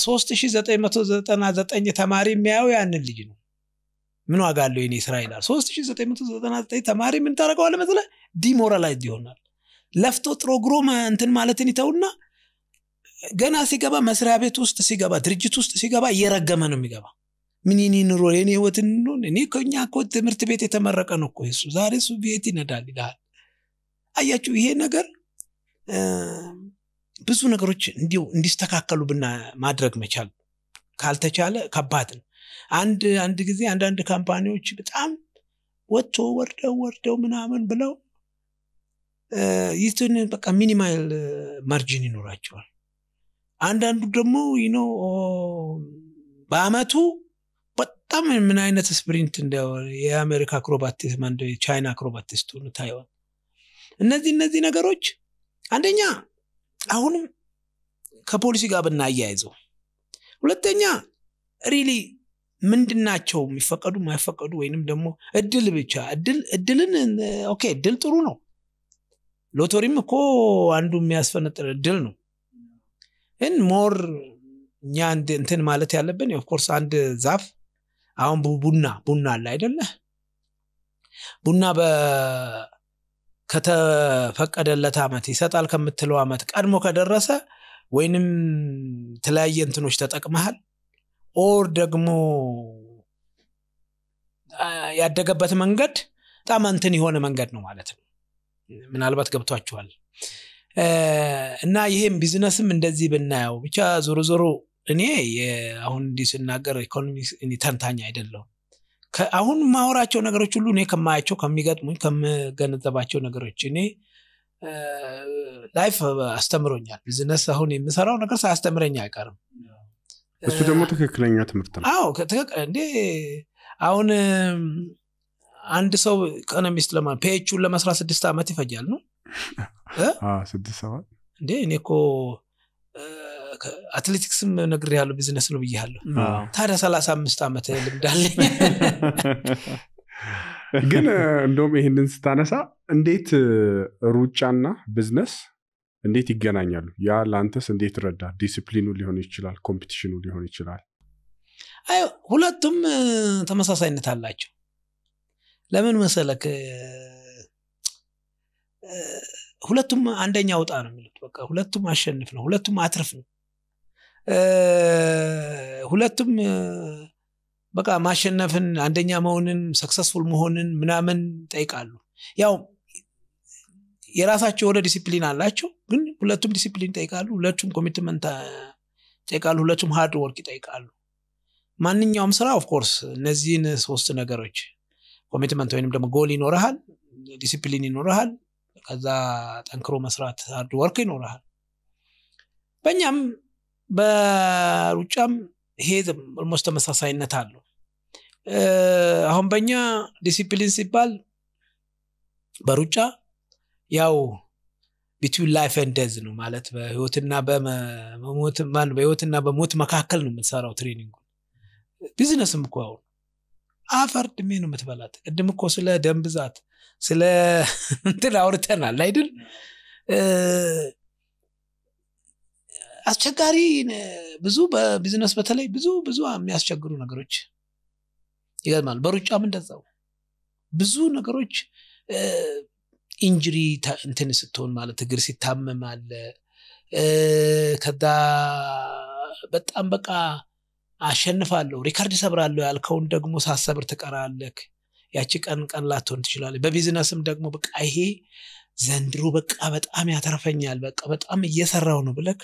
3999 ተማሪ የሚያየው ያንን ልጅ ነው ምን ዋጋ አለው የኔ ስራ ይላል 3999 ተማሪ ምን ታደረገዋል መስለ ዲሞራላይዝ ይሆናል ለፍቶ ጥሮ ግሮ እንትን ማለትን ይተውና ገና ሲገባ መስሪያ ቤት ውስጥ ሲገባ ድርጅት ውስጥ ሲገባ እየረገመ ነው የሚገባ ምን የኔ ኑሮ የኔ ህይወት ኑን እኔ ከኛ ኮ ትምህርት ቤት የተመረቀ ነው እኮ ዛሬ ሱ ቤት ይነዳል ይልሃል አያችሁ ይሄ ነገር ብዙ ነገሮች እንዲው እንዲስተካከሉ ብና ማድረግ መቻል ካልተቻለ ከባድ ነው አንድ አንድ ጊዜ አንዳንድ ካምፓኒዎች በጣም ወጥቶ ወርደው ወርደው ምናምን ብለው ይህትን በቃ ሚኒማል ማርጂን ይኖራቸዋል አንዳንዱ ደግሞ ይኖ በአመቱ በጣም ምን አይነት ስፕሪንት እንደ የአሜሪካ አክሮባቲስት ቻይና አክሮባቲስት ታይዋን እነዚህ እነዚህ ነገሮች አንደኛ አሁንም ከፖሊሲ ጋር ብናያይዘው ሁለተኛ ሪሊ ምንድናቸው የሚፈቀዱ የማይፈቀዱ ወይንም ደግሞ እድል ብቻ እድልን ኦኬ እድል ጥሩ ነው ሎተሪም እኮ አንዱ የሚያስፈነጥር እድል ነው ግን ሞር እኛ እንትን ማለት ያለብን ኦፍኮርስ አንድ ዛፍ አሁን ቡና ቡና አለ አይደለ ቡና ከተፈቀደለት ዓመት ይሰጣል ከምትለው ዓመት ቀድሞ ከደረሰ ወይንም የተለያየ እንትኖች ተጠቅመሃል ኦር ደግሞ ያደገበት መንገድ በጣም እንትን የሆነ መንገድ ነው ማለት ነው። ምናልባት ገብቷችኋል። እና ይህም ቢዝነስም እንደዚህ ብናየው ብቻ ዞሮ ዞሮ እኔ አሁን እንዲህ ስናገር ኢኮኖሚ ተንታኝ አይደለሁም። አሁን ማወራቸው ነገሮች ሁሉ እኔ ከማያቸው ከሚገጥሙኝ ከምገነዘባቸው ነገሮች እኔ ላይፍ አስተምሮኛል። ቢዝነስ አሁን የምሰራው ነገር ሳያስተምረኝ አይቀርም። እሱ ደግሞ ትክክለኛ ትምህርት ነው። እንዴ አሁን አንድ ሰው ኢኮኖሚስት ለማ ፒኤቹን ለመስራት ስድስት ዓመት ይፈጃል ነው ስድስት ሰባት እንዴ እኔ እኮ አትሌቲክስም ነግር ያለው ቢዝነስ ነው ብያለሁ ታዲያ ሰላሳ አምስት ዓመት ልምድ ግን እንደም ይህንን ስታነሳ እንዴት ሩጫና ቢዝነስ እንዴት ይገናኛሉ ያ ለአንተስ እንዴት ረዳ ዲስፕሊኑ ሊሆን ይችላል ኮምፒቲሽኑ ሊሆን ይችላል አይ ሁለቱም ተመሳሳይነት አላቸው ለምን መሰለክ ሁለቱም አንደኛ ውጣ ነው የሚሉት በቃ ሁለቱም አሸንፍ ነው ሁለቱም አትርፍ ነው ሁለቱም በቃ ማሸነፍን፣ አንደኛ መሆንን፣ ሰክሰስፉል መሆንን ምናምን ይጠይቃሉ። ያው የራሳቸው የሆነ ዲሲፕሊን አላቸው፣ ግን ሁለቱም ዲሲፕሊን ይጠይቃሉ። ሁለቱም ኮሚትመንት ይጠይቃሉ። ሁለቱም ሃርድ ወርክ ይጠይቃሉ። ማንኛውም ስራ ኦፍኮርስ እነዚህን ሶስት ነገሮች ኮሚትመንት ወይንም ደግሞ ጎል ይኖረሃል፣ ዲሲፕሊን ይኖረሃል፣ ከዛ ጠንክሮ መስራት ሃርድ ወርክ ይኖረሃል። በእኛም በሩጫም ሄዝም ኦልሞስት ተመሳሳይነት አለው። አሁን በእኛ ዲሲፕሊን ሲባል በሩጫ ያው ቢትዊን ላይፍ ኤንድ ነው ማለት በህይወትና በሞት መካከል ነው የምትሰራው ትሬኒንጉ። ቢዝነስም እኮ አሁን አፈር ድሜ ነው የምትበላት። ቅድም እኮ ስለ ደም ብዛት ስለ እንትን አውርተናል አይድል አስቸጋሪ ብዙ በቢዝነስ በተለይ ብዙ ብዙ የሚያስቸግሩ ነገሮች ይገርማል። በሩጫም እንደዛው ብዙ ነገሮች ኢንጅሪ እንትን ስትሆን ማለት እግር ሲታመም አለ። ከዛ በጣም በቃ አሸንፋለሁ ሪካርድ ሰብራለሁ ያልከውን ደግሞ ሳሰብር ትቀራለክ። ያቺ ቀን ቀን ላትሆን ትችላለ በቢዝነስም ደግሞ በቃ ይሄ ዘንድሮ በቃ በጣም ያተረፈኛል በቃ በጣም እየሰራው ነው ብለክ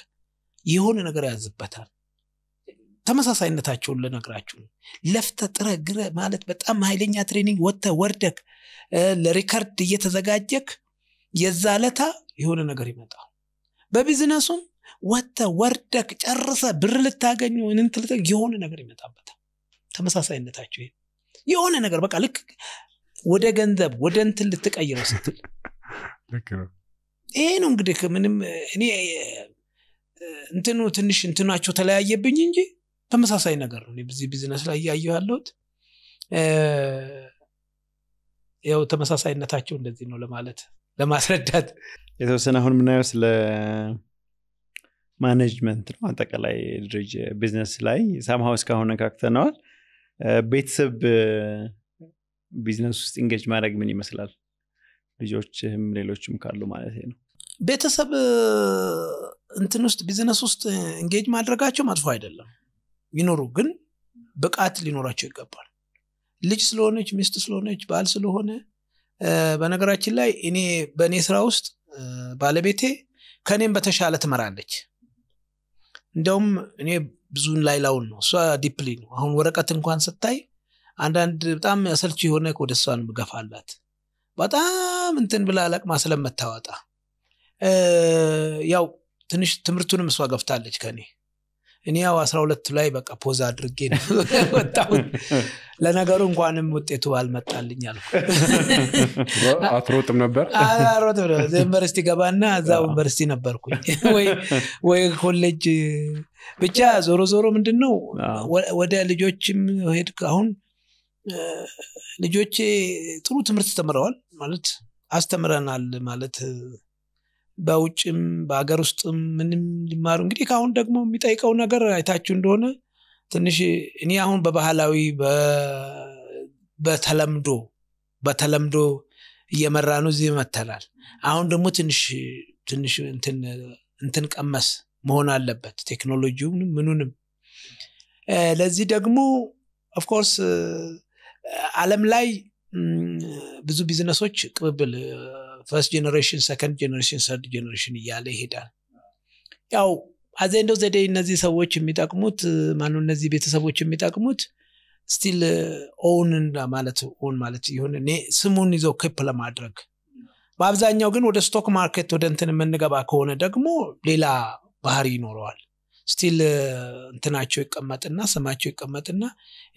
የሆነ ነገር ያዝበታል። ተመሳሳይነታቸውን ልነግራችሁ ለፍተ ጥረ ግረ ማለት በጣም ሀይለኛ ትሬኒንግ ወጥተ ወርደክ ለሪከርድ እየተዘጋጀክ የዛ ለታ የሆነ ነገር ይመጣል። በቢዝነሱም ወተ ወርደክ ጨርሰ ብር ልታገኙ እንትን የሆነ ነገር ይመጣበታል። ተመሳሳይነታቸው የሆነ ነገር በቃ ልክ ወደ ገንዘብ ወደ እንትን ልትቀይረው ስትል ይሄ ነው እንግዲህ ምንም እኔ እንትኑ ትንሽ እንትናቸው ተለያየብኝ እንጂ ተመሳሳይ ነገር ነው። በዚህ ቢዝነስ ላይ እያየሁ ያለሁት ያው ተመሳሳይነታቸው እንደዚህ ነው ለማለት ለማስረዳት የተወሰነ አሁን የምናየው ስለ ማኔጅመንት ነው። አጠቃላይ ድርጅ ቢዝነስ ላይ ሳምሃው እስካሁን ካክተነዋል ቤተሰብ ቢዝነስ ውስጥ ኢንጌጅ ማድረግ ምን ይመስላል? ልጆችህም ሌሎችም ካሉ ማለት ነው። ቤተሰብ እንትን ውስጥ ቢዝነስ ውስጥ እንጌጅ ማድረጋቸው መጥፎ አይደለም። ይኖሩ ግን ብቃት ሊኖራቸው ይገባል። ልጅ ስለሆነች፣ ሚስት ስለሆነች፣ ባል ስለሆነ በነገራችን ላይ እኔ በእኔ ስራ ውስጥ ባለቤቴ ከእኔም በተሻለ ትመራለች። እንደውም እኔ ብዙን ላይላውን ነው እሷ ዲፕሊ ነው። አሁን ወረቀት እንኳን ስታይ አንዳንድ በጣም አሰልቺ የሆነ ወደ ገፋላት ምገፋላት በጣም እንትን ብላ ለቅማ ስለምታወጣ ያው ትንሽ ትምህርቱንም እሷ ገፍታለች ከኔ እኔ ያው አስራ ሁለቱ ላይ በቃ ፖዝ አድርጌ ነው ለነገሩ እንኳንም ውጤቱ አልመጣልኝ አልኩ አትሮጥም ነበር ዩኒቨርሲቲ ገባና እዛ ዩኒቨርሲቲ ነበርኩኝ ወይ ኮሌጅ ብቻ ዞሮ ዞሮ ምንድን ነው ወደ ልጆችም ሄድ አሁን ልጆቼ ጥሩ ትምህርት ተምረዋል ማለት አስተምረናል ማለት በውጭም በሀገር ውስጥም ምንም ሊማሩ እንግዲህ ከአሁን ደግሞ የሚጠይቀው ነገር አይታችሁ እንደሆነ ትንሽ እኔ አሁን በባህላዊ በተለምዶ በተለምዶ እየመራ ነው እዚህ መተላል አሁን ደግሞ ትንሽ ትንሽ እንትን ቀመስ መሆን አለበት ቴክኖሎጂ ምኑንም። ለዚህ ደግሞ ኦፍኮርስ አለም ላይ ብዙ ቢዝነሶች ቅብብል ፈርስት ጀኔሬሽን ሰከንድ ጀኔሬሽን ሰርድ ጀኔሬሽን እያለ ይሄዳል ያው አዘንዶ ዘዴ እነዚህ ሰዎች የሚጠቅሙት ማኑ እነዚህ ቤተሰቦች የሚጠቅሙት ስቲል ኦውን ማለት ኦን ማለት ይሁን ስሙን ይዘው ክፕ ለማድረግ በአብዛኛው ግን ወደ ስቶክ ማርኬት ወደ እንትን የምንገባ ከሆነ ደግሞ ሌላ ባህሪ ይኖረዋል ስቲል እንትናቸው ይቀመጥና ስማቸው ይቀመጥና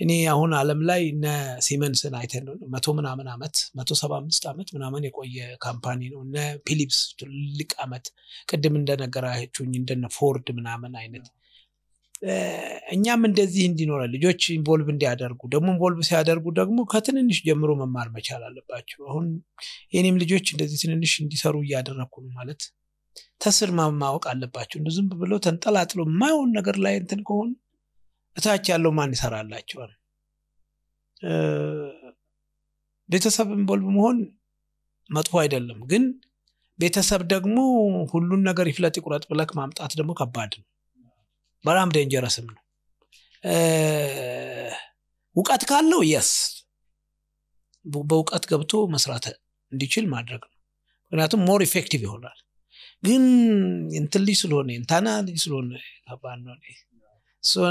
እኔ አሁን አለም ላይ እነ ሲመንስን አይተን መቶ ምናምን ዓመት መቶ ሰባ አምስት ዓመት ምናምን የቆየ ካምፓኒ ነው። እነ ፊሊፕስ ትልቅ ዓመት ቅድም እንደነገራችሁኝ እንደነ ፎርድ ምናምን አይነት እኛም እንደዚህ እንዲኖረ ልጆች ኢንቮልቭ እንዲያደርጉ ደግሞ ኢንቮልቭ ሲያደርጉ ደግሞ ከትንንሽ ጀምሮ መማር መቻል አለባቸው። አሁን የኔም ልጆች እንደዚህ ትንንሽ እንዲሰሩ እያደረግኩ ነው ማለት ተስር ማወቅ አለባቸው። እንደ ዝም ብሎ ተንጠላጥሎ የማይሆን ነገር ላይ እንትን ከሆኑ እታች ያለው ማን ይሰራላቸዋል? ቤተሰብ ኢንቮልቭ መሆን መጥፎ አይደለም፣ ግን ቤተሰብ ደግሞ ሁሉን ነገር ይፍለጥ ይቁረጥ ብለክ ማምጣት ደግሞ ከባድ ነው። በጣም ደንጀረስም ነው። እውቀት ካለው የስ በእውቀት ገብቶ መስራት እንዲችል ማድረግ ነው። ምክንያቱም ሞር ኢፌክቲቭ ይሆናል። ግን እንትን ልጅ ስለሆነ እንታና ልጅ ስለሆነ ከባድ ነው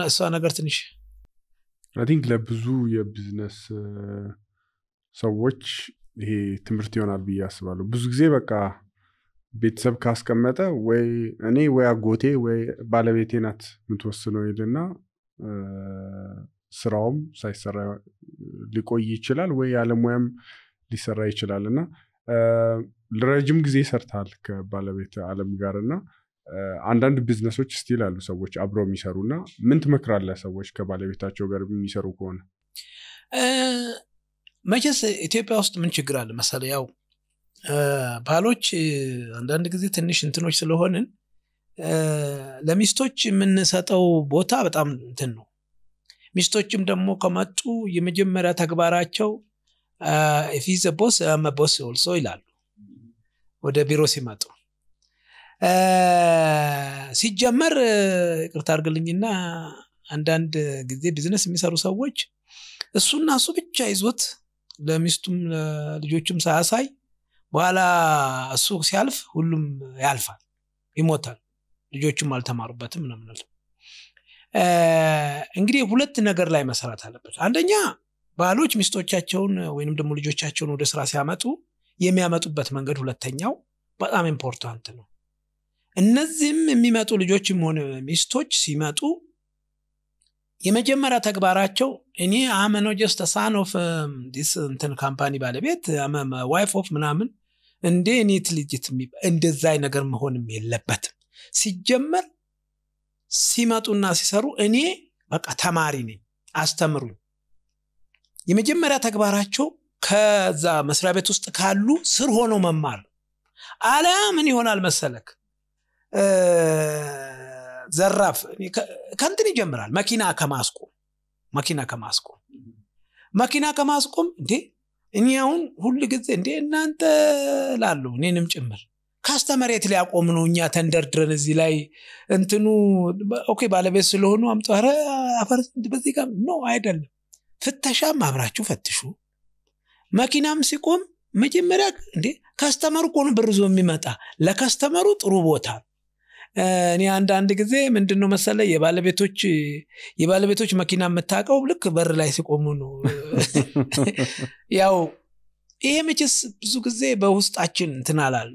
እሷ ነገር ትንሽ ቲንክ ለብዙ የቢዝነስ ሰዎች ይሄ ትምህርት ይሆናል ብዬ አስባለሁ ብዙ ጊዜ በቃ ቤተሰብ ካስቀመጠ ወይ እኔ ወይ አጎቴ ወይ ባለቤቴ ናት የምትወስነው ሄድና ስራውም ሳይሰራ ሊቆይ ይችላል ወይ ያለሙያም ሊሰራ ይችላል እና ረጅም ጊዜ ሰርታል ከባለቤት አለም ጋር እና አንዳንድ ቢዝነሶች ስቲል አሉ ሰዎች አብረው የሚሰሩ እና ምን ትመክራለ ሰዎች ከባለቤታቸው ጋር የሚሰሩ ከሆነ መቼስ ኢትዮጵያ ውስጥ ምን ችግር አለ መሰለህ ያው ባሎች አንዳንድ ጊዜ ትንሽ እንትኖች ስለሆንን ለሚስቶች የምንሰጠው ቦታ በጣም እንትን ነው ሚስቶችም ደግሞ ከመጡ የመጀመሪያ ተግባራቸው ፊዘ ቦስ መቦስ ኦልሶ ይላሉ ወደ ቢሮ ሲመጡ ሲጀመር ቅርታ አድርግልኝና አንዳንድ ጊዜ ቢዝነስ የሚሰሩ ሰዎች እሱና እሱ ብቻ ይዞት ለሚስቱም ልጆቹም ሳያሳይ በኋላ እሱ ሲያልፍ ሁሉም ያልፋል ይሞታል ልጆቹም አልተማሩበትም ነምንል እንግዲህ ሁለት ነገር ላይ መሰራት አለበት አንደኛ ባሎች ሚስቶቻቸውን ወይንም ደግሞ ልጆቻቸውን ወደ ስራ ሲያመጡ የሚያመጡበት መንገድ ሁለተኛው በጣም ኢምፖርታንት ነው። እነዚህም የሚመጡ ልጆችም ሆነ ሚስቶች ሲመጡ የመጀመሪያ ተግባራቸው እኔ አመኖ ጀስት ሳን ኦፍ ዲስ እንትን ካምፓኒ ባለቤት ዋይፍ ኦፍ ምናምን እንዴ እኔት ልጅት እንደዛይ ነገር መሆንም የለበትም። ሲጀመር ሲመጡና ሲሰሩ እኔ በቃ ተማሪ ነኝ፣ አስተምሩኝ። የመጀመሪያ ተግባራቸው ከዛ መስሪያ ቤት ውስጥ ካሉ ስር ሆኖ መማር አለያ ምን ይሆናል መሰለክ ዘራፍ ከንትን ይጀምራል መኪና ከማስቆም መኪና ከማስቆም መኪና ከማስቆም እንዴ እኔ አሁን ሁል ጊዜ እንዴ እናንተ ላሉ እኔንም ጭምር ካስተመሬት ሊያቆም ነው እኛ ተንደርድረን እዚህ ላይ እንትኑ ኦኬ ባለቤት ስለሆኑ አምጠረ አፈር በዚህ ጋር ኖ አይደለም ፍተሻም አብራችሁ ፈትሹ መኪናም ሲቆም መጀመሪያ እንዴ ከስተመሩ እኮ ብርዞ የሚመጣ ለከስተመሩ ጥሩ ቦታ እኔ አንዳንድ ጊዜ ምንድነው መሰለ የባለቤቶች የባለቤቶች መኪና የምታውቀው ልክ በር ላይ ሲቆሙ ነው። ያው ይሄ መቼስ ብዙ ጊዜ በውስጣችን እንትናላሉ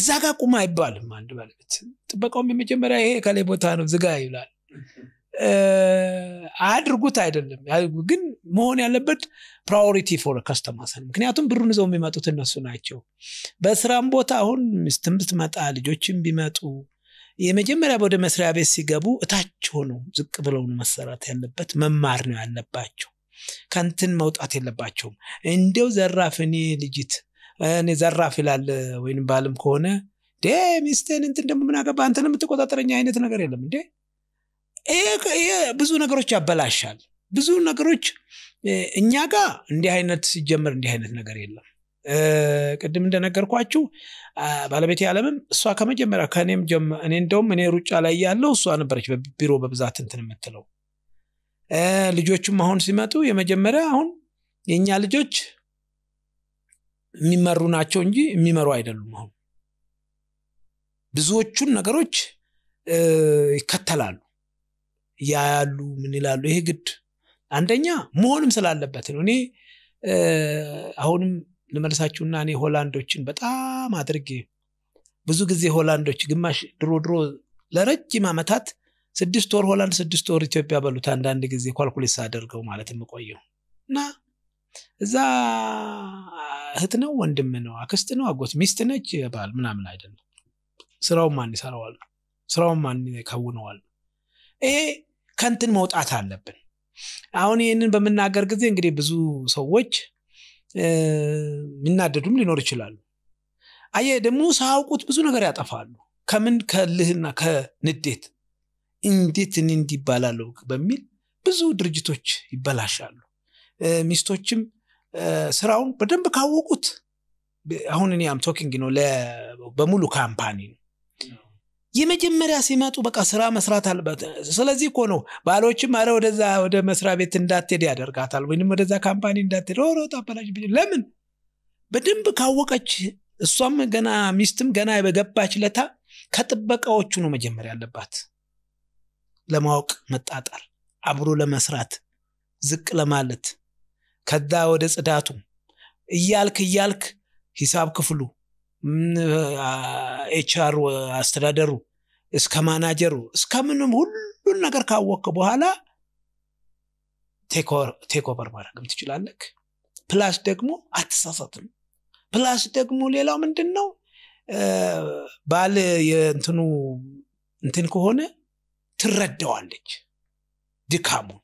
እዛ ጋር ቁማ አይባልም። አንድ ባለቤት ጥበቃውም የመጀመሪያ ይሄ ከላይ ቦታ ነው ዝጋ ይላል። አድርጉት አይደለም ግን መሆን ያለበት ፕራዮሪቲ ፎር ከስተማሰ ምክንያቱም ብሩን ዘው የሚመጡት እነሱ ናቸው በስራም ቦታ አሁን ሚስትም ብትመጣ ልጆችም ቢመጡ የመጀመሪያ ወደ መስሪያ ቤት ሲገቡ እታች ሆኖ ዝቅ ብለውን መሰራት ያለበት መማር ነው ያለባቸው ከንትን መውጣት የለባቸውም እንዲው ዘራፍ እኔ ልጅት እኔ ዘራፍ ይላል ወይም ባልም ከሆነ ሚስቴን እንትን ደግሞ ምን አንተን የምትቆጣጠረኛ አይነት ነገር የለም እንዴ ይሄ ብዙ ነገሮች ያበላሻል። ብዙ ነገሮች እኛ ጋር እንዲህ አይነት ሲጀምር እንዲህ አይነት ነገር የለም። ቅድም እንደነገርኳችሁ ባለቤት ያለምም እሷ ከመጀመሪያ ከእኔም እኔ እንደውም እኔ ሩጫ ላይ ያለው እሷ ነበረች ቢሮ በብዛት እንትን የምትለው። ልጆቹም አሁን ሲመጡ የመጀመሪያ አሁን የእኛ ልጆች የሚመሩ ናቸው እንጂ የሚመሩ አይደሉም። አሁን ብዙዎቹን ነገሮች ይከተላሉ። ያያሉ ምን ይላሉ። ይሄ ግድ አንደኛ መሆንም ስላለበት ነው። እኔ አሁንም ልመልሳችሁና እኔ ሆላንዶችን በጣም አድርጌ ብዙ ጊዜ ሆላንዶች ግማሽ ድሮ ድሮ ለረጅም ዓመታት ስድስት ወር ሆላንድ ስድስት ወር ኢትዮጵያ በሉት አንዳንድ ጊዜ ኳልኩሌት ሳደርገው ማለት የምቆየው እና እዛ እህት ነው ወንድም ነው አክስት ነው አጎት ሚስት ነች ባል ምናምን አይደለም። ስራውን ማን ይሰራዋል? ስራውን ማን ይከውነዋል? ይሄ ከንትን መውጣት አለብን። አሁን ይህንን በምናገር ጊዜ እንግዲህ ብዙ ሰዎች የሚናደዱም ሊኖር ይችላሉ። አየ ደግሞ ሳያውቁት ብዙ ነገር ያጠፋሉ። ከምን ከልህና ከንዴት እንዴት እኔ እንዲህ ይባላለሁ በሚል ብዙ ድርጅቶች ይበላሻሉ። ሚስቶችም ስራውን በደንብ ካወቁት አሁን እኔ አም ቶኪንግ ነው በሙሉ ካምፓኒ ነው የመጀመሪያ ሲመጡ በቃ ስራ መስራት አለበት። ስለዚህ እኮ ነው ባሎችም አለ ወደዛ ወደ መስሪያ ቤት እንዳትሄድ ያደርጋታል፣ ወይም ወደዛ ካምፓኒ እንዳትሄድ ሮ ታበላሽ። ለምን በደንብ ካወቀች እሷም ገና ሚስትም ገና በገባች ለታ ከጥበቃዎቹ ነው መጀመሪያ ያለባት ለማወቅ መጣጣር፣ አብሮ ለመስራት፣ ዝቅ ለማለት ከዛ ወደ ጽዳቱ እያልክ እያልክ ሂሳብ ክፍሉ ኤችአር አስተዳደሩ እስከ ማናጀሩ እስከ ምንም ሁሉን ነገር ካወቅ በኋላ ቴኮቨር ማድረግም ትችላለክ ፕላስ ደግሞ አትሳሳትም ፕላስ ደግሞ ሌላው ምንድን ነው ባል የእንትኑ እንትን ከሆነ ትረዳዋለች ድካሙን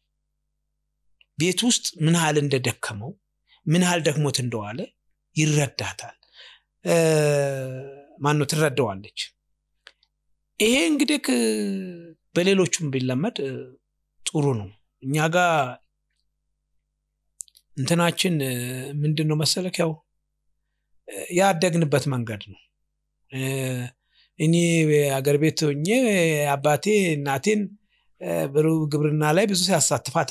ቤት ውስጥ ምን ያህል እንደደከመው ምን ያህል ደክሞት እንደዋለ ይረዳታል ማነው ትረደዋለች ይሄ እንግዲህ በሌሎቹም ቢለመድ ጥሩ ነው። እኛ ጋ እንትናችን ምንድን ነው መሰለክ፣ ያው ያደግንበት መንገድ ነው። እኔ አገር ቤት ሆኜ አባቴ እናቴን ብሩ ግብርና ላይ ብዙ ሲያሳትፋት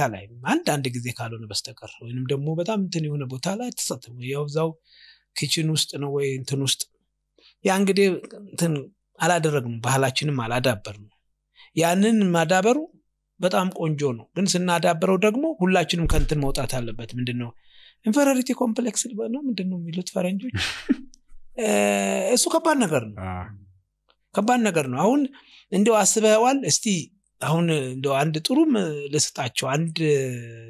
አንድ አንድ ጊዜ ካልሆነ በስተቀር ወይም ደግሞ በጣም እንትን የሆነ ቦታ ላይ አትሳተፉ ያው እዛው ኪችን ውስጥ ነው ወይ እንትን ውስጥ ያ እንግዲህ እንትን አላደረግም፣ ባህላችንም አላዳበርም። ያንን ማዳበሩ በጣም ቆንጆ ነው፣ ግን ስናዳበረው ደግሞ ሁላችንም ከንትን መውጣት አለበት። ምንድን ነው ኢንፌሪቲ ኮምፕሌክስ ነው ምንድን ነው የሚሉት ፈረንጆች? እሱ ከባድ ነገር ነው፣ ከባድ ነገር ነው። አሁን እንዲው አስበዋል እስቲ አሁን እንደ አንድ ጥሩም ልስጣቸው። አንድ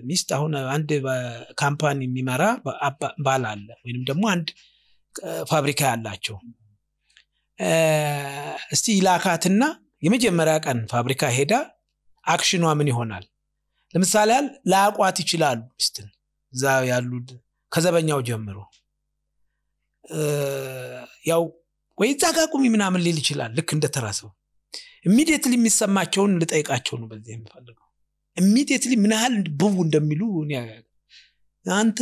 ሚስት አሁን አንድ ካምፓኒ የሚመራ ባል አለ ወይም ደግሞ አንድ ፋብሪካ ያላቸው እስቲ ይላካትና የመጀመሪያ ቀን ፋብሪካ ሄዳ አክሽኗ ምን ይሆናል? ለምሳሌ ያል ላያቋት ይችላሉ ሚስትን እዛ ያሉ ከዘበኛው ጀምሮ ያው ወይ ዛ ምናምን ሊል ይችላል ልክ እንደተራሰው? ኢሚዲየትሊ የሚሰማቸውን ልጠይቃቸው ነው በዚህ የምፈልገው ኢሚዲየትሊ ምን ያህል ብቡ እንደሚሉ አንተ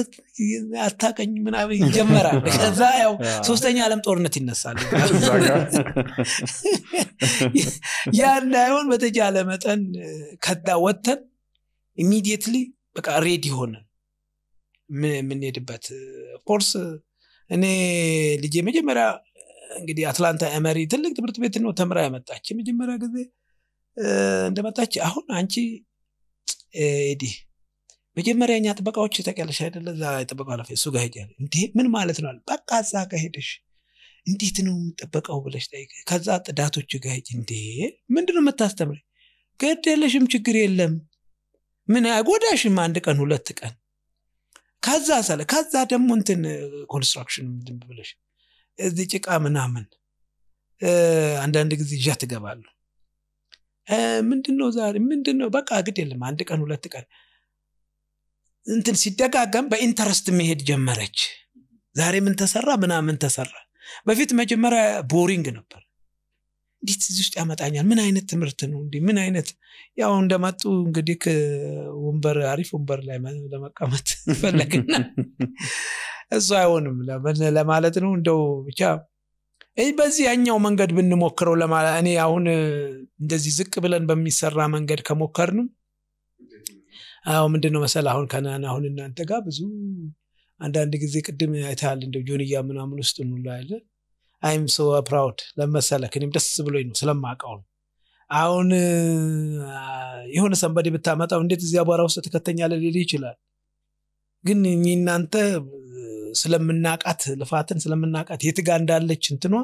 አታቀኝ ምና ይጀመራል ከዛ ያው ሶስተኛ ዓለም ጦርነት ይነሳል ያ እንዳይሆን በተቻለ መጠን ከዳ ወጥተን ኢሚዲየትሊ በቃ ሬዲ ሆነ የምንሄድበት ኦፍኮርስ እኔ ልጅ መጀመሪያ እንግዲህ አትላንታ ኤመሪ ትልቅ ትምህርት ቤት ነው ተምራ ያመጣች የመጀመሪያ ጊዜ እንደመጣች አሁን አንቺ ዲ መጀመሪያ ኛ ጥበቃዎች ተቀለሽ አይደለ ዛ የጥበቃው ላፊ እሱ ጋር ሄጃል እንዲህ ምን ማለት ነው በቃ እዛ ጋር ሄደሽ እንዴት ነው የምጠበቀው ብለሽ ጠይቅ ከዛ ጥዳቶች ጋር ሄጅ እንዴ ምንድነው የምታስተምሪ ገድ ችግር የለም ምን አይጎዳሽም አንድ ቀን ሁለት ቀን ከዛ ሰለ ከዛ ደግሞ እንትን ኮንስትራክሽን ብለሽ እዚህ ጭቃ ምናምን አንዳንድ ጊዜ ዣ ትገባሉ ምንድነው ዛሬ ምንድን በቃ ግድ የለም አንድ ቀን ሁለት ቀን እንትን ሲደጋገም በኢንተረስት መሄድ ጀመረች ዛሬ ምን ተሰራ ምናምን ተሰራ በፊት መጀመሪያ ቦሪንግ ነበር እንዴት እዚህ ውስጥ ያመጣኛል? ምን አይነት ትምህርት ነው እንዲ ምን አይነት ያው እንደመጡ እንግዲህ ወንበር አሪፍ ወንበር ላይ ለመቀመጥ ፈለግና እሱ አይሆንም ለማለት ነው እንደው ብቻ በዚህ ያኛው መንገድ ብንሞክረው ለማለት እኔ አሁን እንደዚህ ዝቅ ብለን በሚሰራ መንገድ ከሞከርን አዎ ምንድነው ነው መሰል አሁን ከናን አሁን እናንተ ጋር ብዙ አንዳንድ ጊዜ ቅድም አይተሃል እንደው ጆንያ ምናምን ውስጥ እንላያለን አይም ሶ ፕራውድ ለመሰለክ እኔም ደስ ብሎኝ ነው ስለማቀው ነው አሁን የሆነ ሰንበዴ ብታመጣው እንዴት እዚያ አቧራ ውስጥ ትከተኛለ ሊል ይችላል ግን እናንተ ስለምናቃት ልፋትን ስለምናቃት የትጋ እንዳለች እንትኗ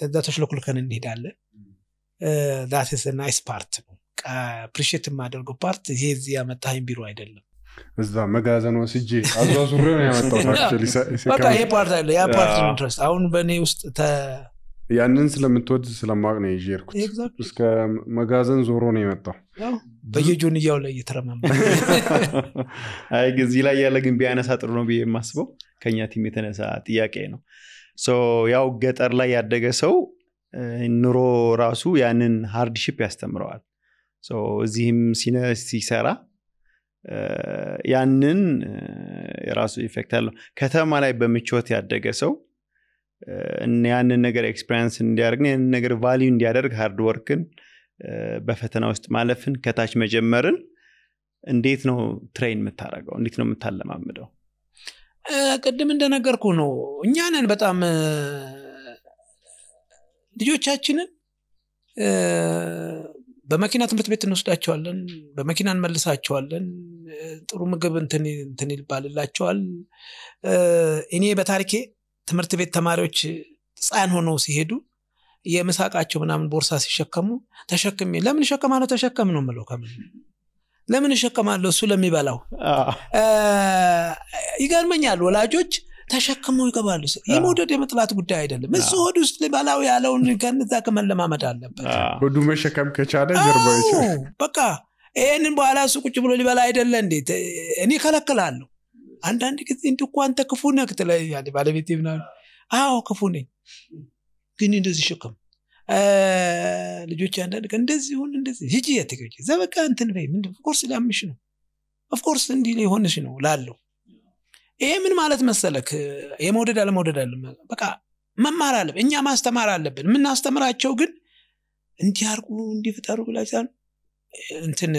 ተዛ ተሽለኩልከን እንሄዳለን ዳትስ ናይስ ፓርት ነው ፕሪሽት የማደርገው ፓርት ይሄ እዚህ ያመጣኝ ቢሮ አይደለም እዛ መጋዘን ወስጄ አዟዙሬ ነው ያመጣሁት ይሄ ፓርት አለ ያ ፓርት ድረስ አሁን በእኔ ውስጥ ያንን ስለምትወድ ስለማቅ ነው ይዤርኩት እስከ መጋዘን ዞሮ ነው የመጣው በየጆን እያው ላይ እየተረማመ እዚህ ላይ ያለ ግን ቢያነሳ ጥሩ ነው ብዬ የማስበው ከኛ ቲም የተነሳ ጥያቄ ነው ያው ገጠር ላይ ያደገ ሰው ኑሮ ራሱ ያንን ሃርድሽፕ ያስተምረዋል እዚህም ሲሰራ ያንን የራሱ ኢፌክት አለው። ከተማ ላይ በምቾት ያደገ ሰው ያንን ነገር ኤክስፔሪንስ እንዲያደርግ ያንን ነገር ቫሊዩ እንዲያደርግ ሃርድወርክን፣ በፈተና ውስጥ ማለፍን፣ ከታች መጀመርን እንዴት ነው ትሬን የምታደርገው? እንዴት ነው የምታለማምደው? ቅድም እንደነገርኩ ነው እኛንን በጣም ልጆቻችንን በመኪና ትምህርት ቤት እንወስዳቸዋለን፣ በመኪና እንመልሳቸዋለን። ጥሩ ምግብ እንትን ይባልላቸዋል። እኔ በታሪኬ ትምህርት ቤት ተማሪዎች ሕፃን ሆነው ሲሄዱ የምሳቃቸው ምናምን ቦርሳ ሲሸከሙ ተሸክሜ ለምን ሸከማለሁ ተሸከም ነው ምለው ከምን ለምን እሸከማለሁ እሱ ለሚበላው ይገርመኛል ወላጆች ተሸክሞ ይገባል። የመውደድ የመጥላት ጉዳይ አይደለም። እሱ ሆድ ውስጥ ሊበላው ያለውን ከንዛ ከመለማመድ አለበት። ሆዱ መሸከም ከቻለ ጀርባ በቃ ይህንን በኋላ እሱ ቁጭ ብሎ ሊበላ አይደለ እንዴት እኔ ከለክላለሁ። አንዳንድ ጊዜ እንዲ እኮ አንተ ክፉ ነህ ትለኛለች ባለቤት ምናምን። አዎ ክፉ ነኝ፣ ግን እንደዚህ ሽክም ልጆች አንዳንድ ቀን እንደዚህ ሁን እንደዚህ ሂጂ የትገ ዘበቃ እንትን በይ ምንድ ኦፍኮርስ ላምሽ ነው ኦፍኮርስ እንዲህ ሊሆንሽ ነው ላለው ይሄ ምን ማለት መሰለክ የመውደድ አለመውደድ አለ በቃ መማር አለብን እኛ ማስተማር አለብን የምናስተምራቸው ግን እንዲያርጉ እንዲፍጠሩ ብላችል እንትን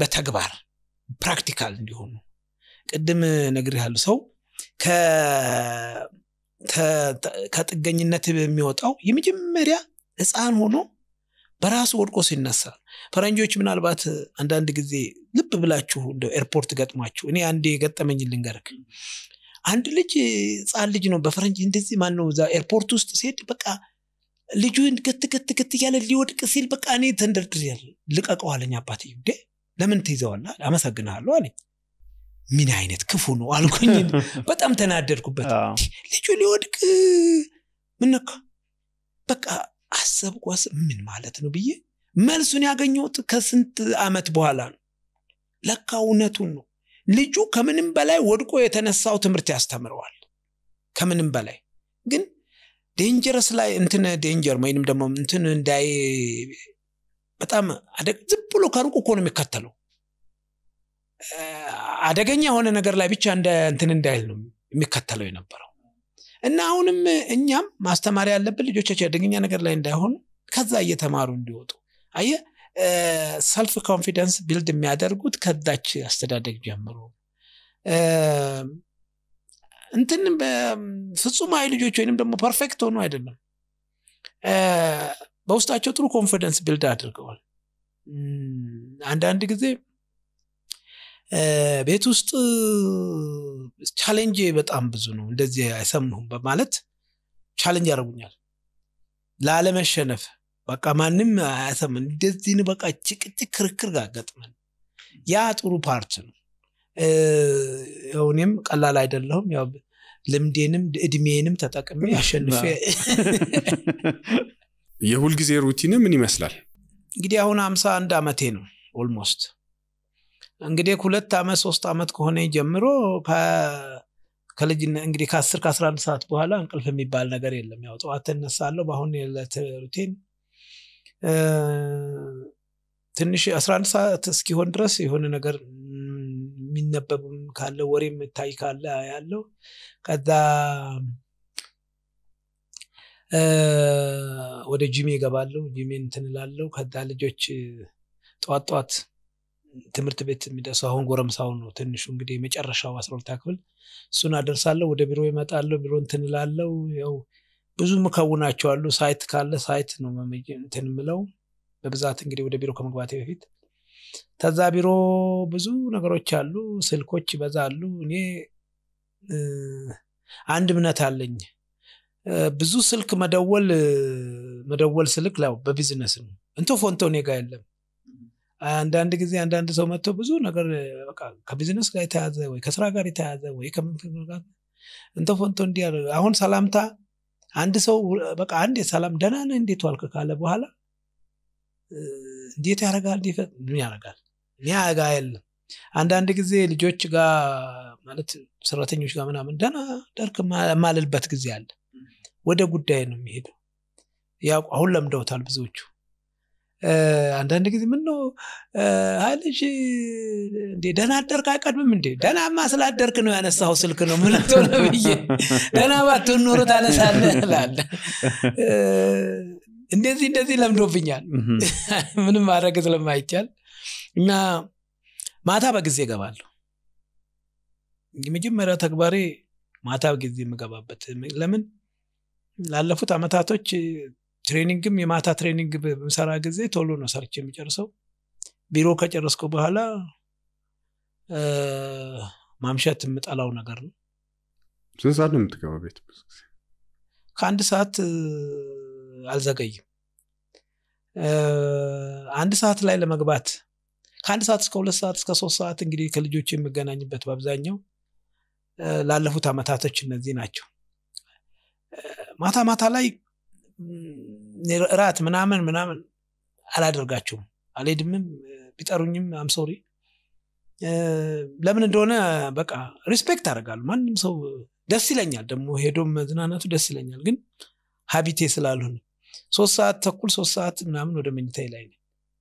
በተግባር ፕራክቲካል እንዲሆኑ ቅድም ነግር ያሉ ሰው ከጥገኝነት የሚወጣው የመጀመሪያ ህፃን ሆኖ በራሱ ወድቆ ሲነሳ ፈረንጆች ምናልባት አንዳንድ ጊዜ ልብ ብላችሁ እንደ ኤርፖርት ገጥሟችሁ እኔ አንዴ የገጠመኝ ልንገርክ አንድ ልጅ ህፃን ልጅ ነው በፈረንጅ እንደዚህ ማን ነው እዛ ኤርፖርት ውስጥ ሲሄድ በቃ ልጁ ገት ገት ገት እያለ ሊወድቅ ሲል በቃ እኔ ተንደርድር ያለ ልቀቀዋለኝ አለኝ አባትዬ እንዴ ለምን ትይዘዋላ አመሰግናለሁ አለ ምን አይነት ክፉ ነው አልኩኝ በጣም ተናደድኩበት ልጁ ሊወድቅ ምነካ በቃ አሰብኩ። ምን ማለት ነው ብዬ መልሱን ያገኘውት ከስንት ዓመት በኋላ ነው። ለካ እውነቱን ነው። ልጁ ከምንም በላይ ወድቆ የተነሳው ትምህርት ያስተምረዋል። ከምንም በላይ ግን ዴንጀረስ ላይ እንትን ዴንጀር ወይንም ደግሞ እንትን እንዳይ በጣም ዝም ብሎ ከሩቅ እኮ ነው የሚከተለው። አደገኛ የሆነ ነገር ላይ ብቻ እንትን እንዳይል ነው የሚከተለው የነበረው። እና አሁንም እኛም ማስተማር ያለብን ልጆቻቸው ያደገኛ ነገር ላይ እንዳይሆኑ ከዛ እየተማሩ እንዲወጡ አየ ሰልፍ ኮንፊደንስ ቢልድ የሚያደርጉት ከዛች አስተዳደግ ጀምሮ እንትንም ፍጹማዊ ልጆች ወይንም ደግሞ ፐርፌክት ሆኖ አይደለም በውስጣቸው ጥሩ ኮንፊደንስ ቢልድ አድርገዋል አንዳንድ ጊዜ ቤት ውስጥ ቻሌንጅ በጣም ብዙ ነው፣ እንደዚህ አይሰሙህም በማለት ቻሌንጅ ያደርጉኛል። ላለመሸነፍ በቃ ማንም አያሰምን እንደዚህን በቃ ጭቅጭቅ ክርክር ጋር ገጥመን ያ ጥሩ ፓርት ነው። እኔም ቀላል አይደለሁም። ያው ልምዴንም እድሜንም ተጠቅሜ አሸንፌ የሁልጊዜ ሩቲን ምን ይመስላል? እንግዲህ አሁን አምሳ አንድ አመቴ ነው ኦልሞስት እንግዲህ ሁለት ዓመት ሶስት ዓመት ከሆነ ጀምሮ ከልጅነት እንግዲህ ከአስር ከአስራ አንድ ሰዓት በኋላ እንቅልፍ የሚባል ነገር የለም። ያው ጠዋት እነሳለሁ በአሁን የለት ሩቲን ትንሽ አስራ አንድ ሰዓት እስኪሆን ድረስ የሆነ ነገር የሚነበብም ካለ ወሬ የምታይ ካለ ያለው ከዛ ወደ ጂሜ ይገባለሁ ጂሜ እንትን ከዛ ልጆች ጠዋት ጠዋት ትምህርት ቤት የሚደርሱ አሁን ጎረምሳው ነው ትንሹ እንግዲህ የመጨረሻው አስራ ክፍል እሱን አደርሳለሁ። ወደ ቢሮ ይመጣለሁ። ቢሮ እንትን ያው ብዙ ምከውናቸው አሉ። ሳይት ካለ ሳይት ነው እንትን ምለው በብዛት እንግዲህ ወደ ቢሮ ከመግባቴ በፊት ተዛ ቢሮ ብዙ ነገሮች አሉ። ስልኮች ይበዛሉ። እኔ አንድ እምነት አለኝ። ብዙ ስልክ መደወል መደወል ስልክ ላው በቢዝነስ ነው። እንቶ ፎንቶ እኔ ጋ የለም። አንዳንድ ጊዜ አንዳንድ ሰው መጥቶ ብዙ ነገር ከቢዝነስ ጋር የተያዘ ወይ ከስራ ጋር የተያዘ ወይ ከምንጋር እንተ ፎንቶ አሁን ሰላምታ አንድ ሰው በቃ አንድ ሰላም ደህና ነህ እንዴት ዋልክ ካለ በኋላ እንዴት ያረጋል ምን ያረጋል እኔ የለም አንዳንድ ጊዜ ልጆች ጋር ማለት ሰራተኞች ጋር ምናምን ደና ደርክ ማልልበት ጊዜ አለ ወደ ጉዳይ ነው የሚሄደው ያው አሁን ለምደውታል ብዙዎቹ አንዳንድ ጊዜ ምን ነው ሀይልሽ እንዴ ደህና አደርክ አይቀድምም እንዴ ደህናማ ስላደርክ ነው ያነሳው ስልክ ነው ምንቶ ነው ብዬ ደህና ባትሆን ኖሮ ታነሳለ ላለ እንደዚህ እንደዚህ ለምዶብኛል ምንም ማድረግ ስለማይቻል እና ማታ በጊዜ ገባለሁ የመጀመሪያው ተግባሬ ማታ ጊዜ የምገባበት ለምን ላለፉት አመታቶች ትሬኒንግም የማታ ትሬኒንግ በምሰራ ጊዜ ቶሎ ነው ሰርች የሚጨርሰው። ቢሮ ከጨረስኩ በኋላ ማምሸት የምጠላው ነገር ነው። ስንት ሰዓት ነው ቤት? ከአንድ ሰዓት አልዘገይም። አንድ ሰዓት ላይ ለመግባት ከአንድ ሰዓት እስከ ሁለት ሰዓት እስከ ሶስት ሰዓት እንግዲህ ከልጆች የምገናኝበት በአብዛኛው ላለፉት አመታቶች እነዚህ ናቸው። ማታ ማታ ላይ ራት ምናምን ምናምን አላደርጋቸውም። አልሄድምም ቢጠሩኝም አምሶሪ ለምን እንደሆነ በቃ ሪስፔክት አደርጋሉ ማንም ሰው ደስ ይለኛል፣ ደግሞ ሄዶ መዝናናቱ ደስ ይለኛል። ግን ሀቢቴ ስላልሆነ ሶስት ሰዓት ተኩል ሶስት ሰዓት ምናምን ወደ መኝታዬ ላይ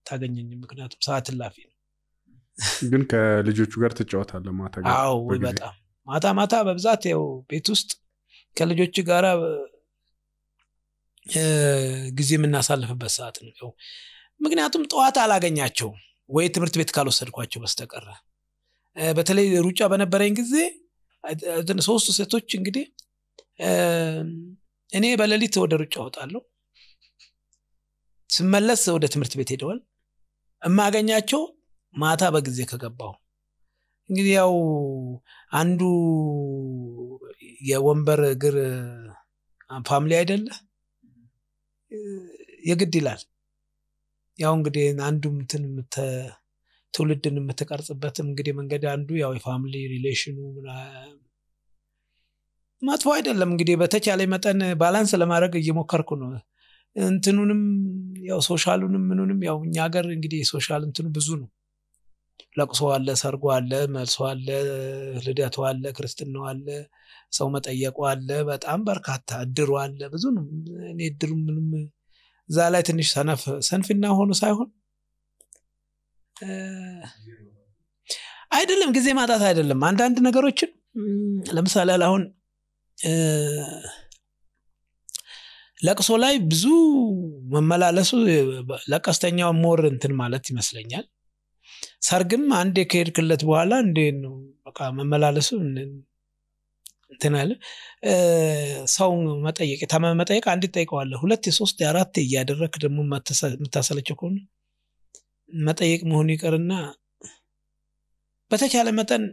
ታገኘኝ። ምክንያቱም ሰዓት ላፊ ነው። ግን ከልጆቹ ጋር ትጫወታለ ማታ? ጋር ወይ በጣም ማታ ማታ በብዛት ያው ቤት ውስጥ ከልጆች ጋራ ጊዜ የምናሳልፍበት ሰዓት ነው። ምክንያቱም ጠዋት አላገኛቸው ወይ ትምህርት ቤት ካልወሰድኳቸው በስተቀረ በተለይ ሩጫ በነበረኝ ጊዜ ሶስቱ ሴቶች እንግዲህ እኔ በሌሊት ወደ ሩጫ ወጣለሁ ስመለስ ወደ ትምህርት ቤት ሄደዋል። እማገኛቸው ማታ በጊዜ ከገባሁ እንግዲህ ያው አንዱ የወንበር እግር ፋምሊ አይደለ የግድ ይላል። ያው እንግዲህ አንዱም እንትን ትውልድን የምትቀርጽበትም እንግዲህ መንገድ አንዱ ያው የፋሚሊ ሪሌሽኑ መጥፎ አይደለም። እንግዲህ በተቻለ መጠን ባላንስ ለማድረግ እየሞከርኩ ነው። እንትኑንም ያው ሶሻሉንም ምኑንም ያው እኛ ሀገር እንግዲህ ሶሻል እንትኑ ብዙ ነው ለቅሶ አለ፣ ሰርጎ አለ፣ መልሶ አለ፣ ልደቱ አለ፣ ክርስትናው አለ፣ ሰው መጠየቁ አለ። በጣም በርካታ እድሩ አለ። ብዙ እኔ እድሩ ምንም እዛ ላይ ትንሽ ሰንፊና ሆኑ ሳይሆን አይደለም ጊዜ ማጣት አይደለም። አንዳንድ ነገሮችን ለምሳሌ አሁን ለቅሶ ላይ ብዙ መመላለሱ ለቀስተኛው ሞር እንትን ማለት ይመስለኛል ሰርግም አንድ ከሄድክለት በኋላ እንዴት ነው በቃ መመላለሱ ሰው መጠየቅ የታመመ መጠየቅ አንድ ጠይቀዋለህ ሁለት ሶስት አራት እያደረክ ደግሞ የምታሰለች ከሆነ መጠየቅ መሆኑ ይቀርና በተቻለ መጠን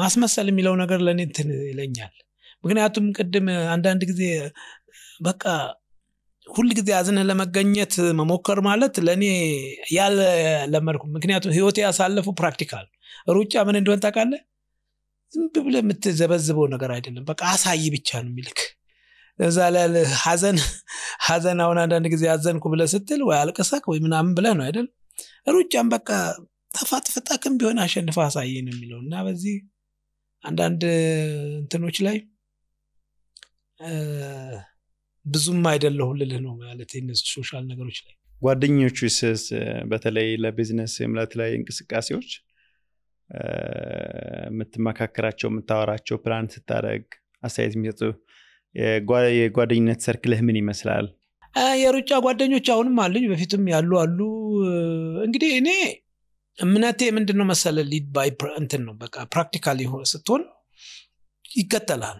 ማስመሰል የሚለው ነገር ለእኔ ትን ይለኛል። ምክንያቱም ቅድም አንዳንድ ጊዜ በቃ ሁል ጊዜ አዝንህ ለመገኘት መሞከር ማለት ለእኔ ያለ ለመድኩ። ምክንያቱም ህይወት ያሳለፉ ፕራክቲካል ሩጫ ምን እንደሆነ ታቃለ ዝም ብለህ የምትዘበዝበው ነገር አይደለም። በቃ አሳይ ብቻ ነው የሚልክ እዛ ላይ ሀዘን ሀዘን አሁን አንዳንድ ጊዜ አዘንኩ ብለ ስትል ወይ አልቀሳክ ወይ ምናምን ብለ ነው አይደል? ሩጫም በቃ ተፋጥፍጠክም ቢሆን አሸንፈ አሳይ ነው የሚለው እና በዚህ አንዳንድ እንትኖች ላይ ብዙም አይደለሁ ልልህ ነው ማለት እነዚህ ሶሻል ነገሮች ላይ ስስ በተለይ ለቢዝነስ እምለት ላይ እንቅስቃሴዎች የምትመካከራቸው የምታወራቸው ፕላን ስታደረግ አስተያየት የሚሰጡ የጓደኝነት ሰርክልህ ምን ይመስላል የሩጫ ጓደኞች አሁንም አሉኝ በፊትም ያሉ አሉ እንግዲህ እኔ እምነቴ ምንድን ነው መሰለ ሊድ ባይ እንትን ነው በቃ ፕራክቲካል ስትሆን ይቀጠላል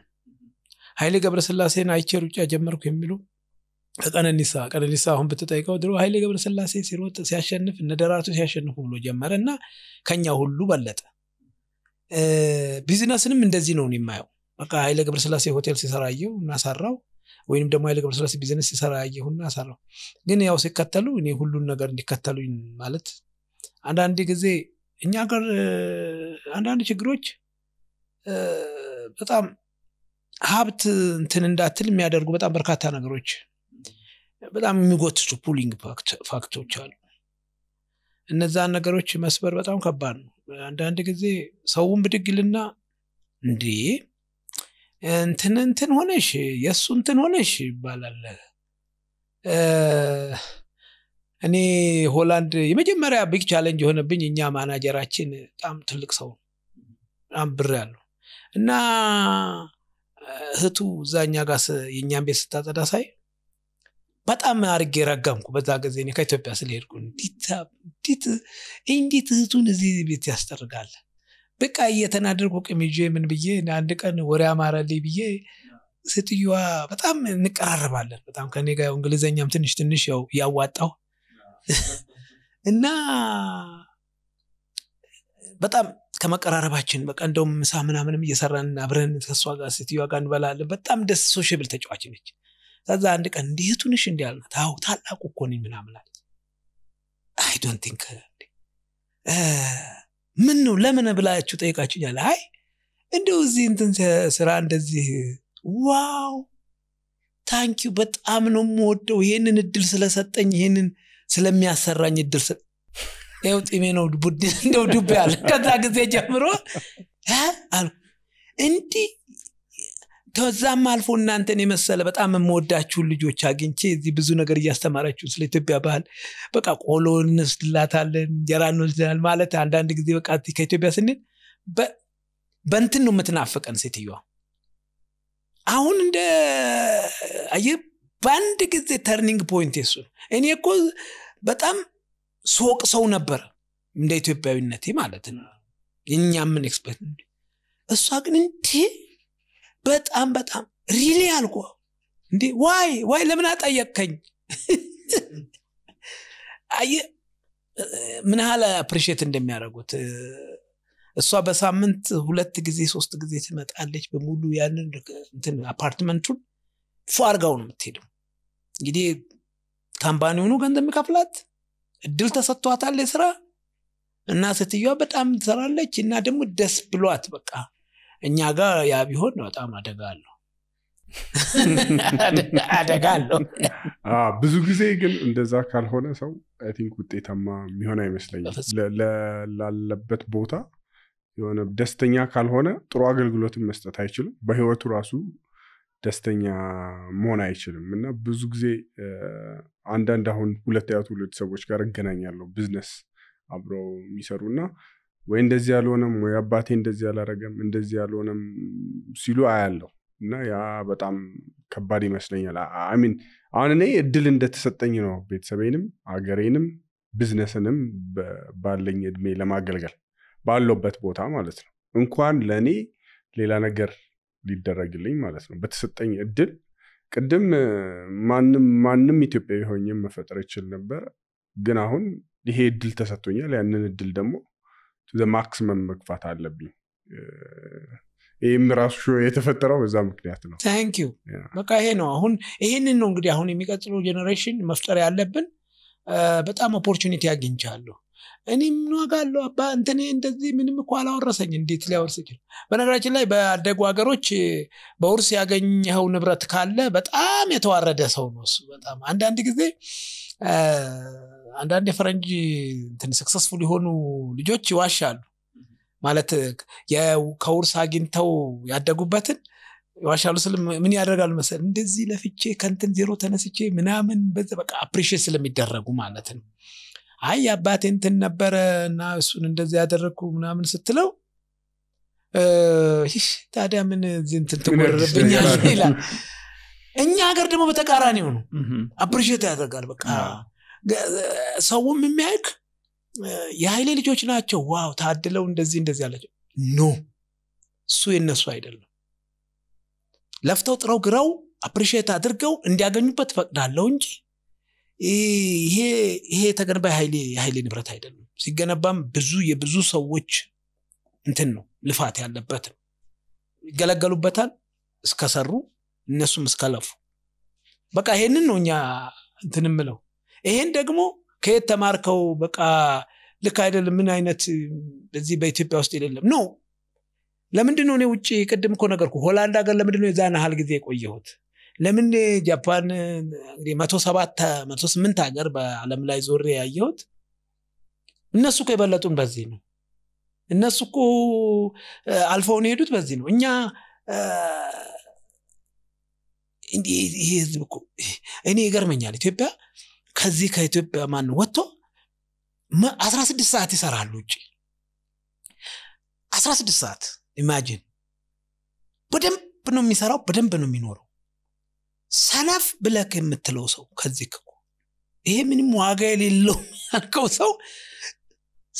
ኃይሌ ገብረስላሴን አይቼ ሩጫ ጀመርኩ የሚሉ ቀነኒሳ ቀነኒሳ አሁን ብትጠይቀው ድሮ ኃይሌ ገብረስላሴ ሲሮጥ ሲያሸንፍ እነ ደራርቱ ሲያሸንፉ ብሎ ጀመረ እና ከኛ ሁሉ በለጠ። ቢዝነስንም እንደዚህ ነው የማየው። በቃ ኃይሌ ገብረስላሴ ሆቴል ሲሰራ አየሁ እና ወይም ደግሞ ኃይሌ ገብረስላሴ ቢዝነስ ሲሰራ አየሁ እና ግን ያው ሲከተሉ እኔ ሁሉን ነገር እንዲከተሉኝ ማለት አንዳንድ ጊዜ እኛ ሀገር አንዳንድ ችግሮች በጣም ሀብት እንትን እንዳትል የሚያደርጉ በጣም በርካታ ነገሮች በጣም የሚጎትቱ ፑሊንግ ፋክቶች አሉ። እነዛን ነገሮች መስበር በጣም ከባድ ነው። አንዳንድ ጊዜ ሰውን ብድግልና እንዴ እንትን እንትን ሆነሽ የእሱ እንትን ሆነሽ ይባላል። እኔ ሆላንድ የመጀመሪያ ቢግ ቻለንጅ የሆነብኝ እኛ ማናጀራችን በጣም ትልቅ ሰው በጣም ብር ያለው እና እህቱ እዛኛ ጋር የእኛን ቤት ስታጠዳ ሳይ በጣም አርጌ ረገምኩ። በዛ ጊዜ እኔ ከኢትዮጵያ ስለሄድኩ እንዴት እህቱን እዚህ ቤት ያስጠርጋል? በቃ እየተናደድኩ ቅሚጄ ምን ብዬ አንድ ቀን ወሬ አማረልኝ ብዬ ሴትዮዋ በጣም እንቀራረባለን። በጣም ከኔ ጋ እንግሊዘኛም ትንሽ ትንሽ ያው እያዋጣው እና በጣም ከመቀራረባችን በቃ እንደውም ምሳ ምናምንም እየሰራን አብረን ከሷ ጋር ሴትዮዋ ጋር እንበላለን። በጣም ደስ ሶሽብል ተጫዋች ነች። ከዛ አንድ ቀን እንዲህ እህቱንሽ እንዲህ አልናት። ታላቁ እኮ ነኝ ምናምን አይ ቲንክ ምን ነው ለምን ብላችሁ ጠይቃችሁኛል? አይ እንደው እዚህ እንትን ስራ እንደዚህ ዋው ታንኪዩ በጣም ነው የምወደው ይህንን እድል ስለሰጠኝ ይህንን ስለሚያሰራኝ እድል ይው ጢሜ ነው ቡድ እንደው ዱብ ያለ ከዛ ጊዜ ጀምሮ አሉ እንዲህ ከዛም አልፎ እናንተን የመሰለ በጣም የምወዳችሁን ልጆች አግኝቼ እዚህ ብዙ ነገር እያስተማራችሁ ስለ ኢትዮጵያ ባህል በቃ ቆሎ እንወስድላታለን እንጀራ እንወስድላል ማለት አንዳንድ ጊዜ በቃ ከኢትዮጵያ ስንል በንትን ነው የምትናፍቀን ሴትዮዋ አሁን እንደ አየ በአንድ ጊዜ ተርኒንግ ፖይንት የሱ እኔ እኮ በጣም ሶቅ ሰው ነበረ እንደ ኢትዮጵያዊነቴ ማለት ነው እኛ ምን ኤክስፐርት እሷ ግን እንዲ በጣም በጣም ሪሊ አልኩ እንዲ ዋይ ዋይ ለምን አጠየቅከኝ አየ ምን ያህል አፕሪሽት እንደሚያደርጉት እሷ በሳምንት ሁለት ጊዜ ሶስት ጊዜ ትመጣለች በሙሉ ያንን እንትን አፓርትመንቱን ፎ አርጋው ነው የምትሄደው እንግዲህ ካምፓኒውኑ ገንዘብ የሚከፍላት እድል ተሰጥቷታል ስራ እና ሴትዮዋ በጣም ትሰራለች እና ደግሞ ደስ ብሏት በቃ እኛ ጋር ያ ቢሆን በጣም አደጋ አለው አደጋ አለው ብዙ ጊዜ ግን እንደዛ ካልሆነ ሰው ቲንክ ውጤታማ የሚሆን አይመስለኛል ላለበት ቦታ የሆነ ደስተኛ ካልሆነ ጥሩ አገልግሎትን መስጠት አይችልም በህይወቱ ራሱ ደስተኛ መሆን አይችልም እና ብዙ ጊዜ አንዳንድ አሁን ሁለተኛ ትውልድ ሰዎች ጋር እገናኛለሁ ቢዝነስ አብረው የሚሰሩ እና ወይ እንደዚህ ያልሆነም ወይ አባቴ እንደዚህ አላረገም እንደዚህ አልሆነም ሲሉ አያለሁ እና ያ በጣም ከባድ ይመስለኛል። አሚን አሁን እኔ እድል እንደተሰጠኝ ነው ቤተሰቤንም አገሬንም ቢዝነስንም ባለኝ እድሜ ለማገልገል ባለበት ቦታ ማለት ነው። እንኳን ለእኔ ሌላ ነገር ሊደረግልኝ ማለት ነው በተሰጠኝ እድል ቅድም ማንም ማንም ኢትዮጵያዊ ሆኜ መፈጠር ይችል ነበር፣ ግን አሁን ይሄ እድል ተሰጥቶኛል። ያንን እድል ደግሞ ማክስመም መግፋት አለብኝ። ይህም ራሱ የተፈጠረው በዛ ምክንያት ነው። ታንኪዩ በቃ ይሄ ነው። አሁን ይህንን ነው እንግዲህ አሁን የሚቀጥለው ጀኔሬሽን መፍጠር ያለብን። በጣም ኦፖርቹኒቲ አግኝቻለሁ። እኔ ምን ዋጋ አለው አባ እንትኔ እንደዚህ ምንም እኮ አላወረሰኝ እንዴት ሊያወርስ ይችል በነገራችን ላይ በአደጉ ሀገሮች በውርስ ያገኘኸው ንብረት ካለ በጣም የተዋረደ ሰው ነው እሱ በጣም አንዳንድ ጊዜ አንዳንድ የፈረንጅ እንትን ስክሰስፉል የሆኑ ልጆች ይዋሻሉ ማለት ከውርስ አግኝተው ያደጉበትን ዋሻሉ ስል ምን ያደርጋሉ መሰል እንደዚህ ለፍቼ ከንትን ዜሮ ተነስቼ ምናምን በቃ አፕሪሽት ስለሚደረጉ ማለት ነው አይ አባቴ እንትን ነበረ እና እሱን እንደዚህ ያደረግኩ ምናምን ስትለው ታዲያ ምን እንትን ትወረረብኛል ይላል እኛ ሀገር ደግሞ በተቃራኒ ሆኑ አፕሪሽት ያደርጋል በቃ ሰውም የሚያይክ የሀይሌ ልጆች ናቸው ዋው ታድለው እንደዚህ እንደዚህ አላቸው ኖ እሱ የነሱ አይደለም ለፍተው ጥረው ግረው አፕሪሽት አድርገው እንዲያገኙበት ፈቅዳለው እንጂ ይሄ ይሄ የተገነባ የኃይሌ ንብረት አይደለም። ሲገነባም ብዙ የብዙ ሰዎች እንትን ነው ልፋት ያለበት ይገለገሉበታል እስከሰሩ እነሱም እስከለፉ። በቃ ይሄንን ነው እኛ እንትን ምለው። ይሄን ደግሞ ከየት ተማርከው በቃ ልክ አይደለም ምን አይነት በዚህ በኢትዮጵያ ውስጥ የሌለም ነው። ለምንድን ነው እኔ ውጭ ቅድም እኮ ነገርኩ ሆላንድ ሀገር ለምንድን ነው የዛን ያህል ጊዜ የቆየሁት? ለምን ጃፓን እንግዲህ መቶ ሰባት መቶ ስምንት ሀገር በአለም ላይ ዞር ያየሁት እነሱ እኮ የበለጡን በዚህ ነው እነሱ እኮ አልፈውን የሄዱት በዚህ ነው እኛ ይሄ ህዝብ እኮ እኔ ይገርመኛል ኢትዮጵያ ከዚህ ከኢትዮጵያ ማን ወጥቶ አስራ ስድስት ሰዓት ይሰራሉ ውጭ አስራ ስድስት ሰዓት ኢማጂን በደንብ ነው የሚሰራው በደንብ ነው የሚኖረው ሰነፍ ብለክ የምትለው ሰው ከዚህ ክፉ ይሄ ምንም ዋጋ የሌለው ያልከው ሰው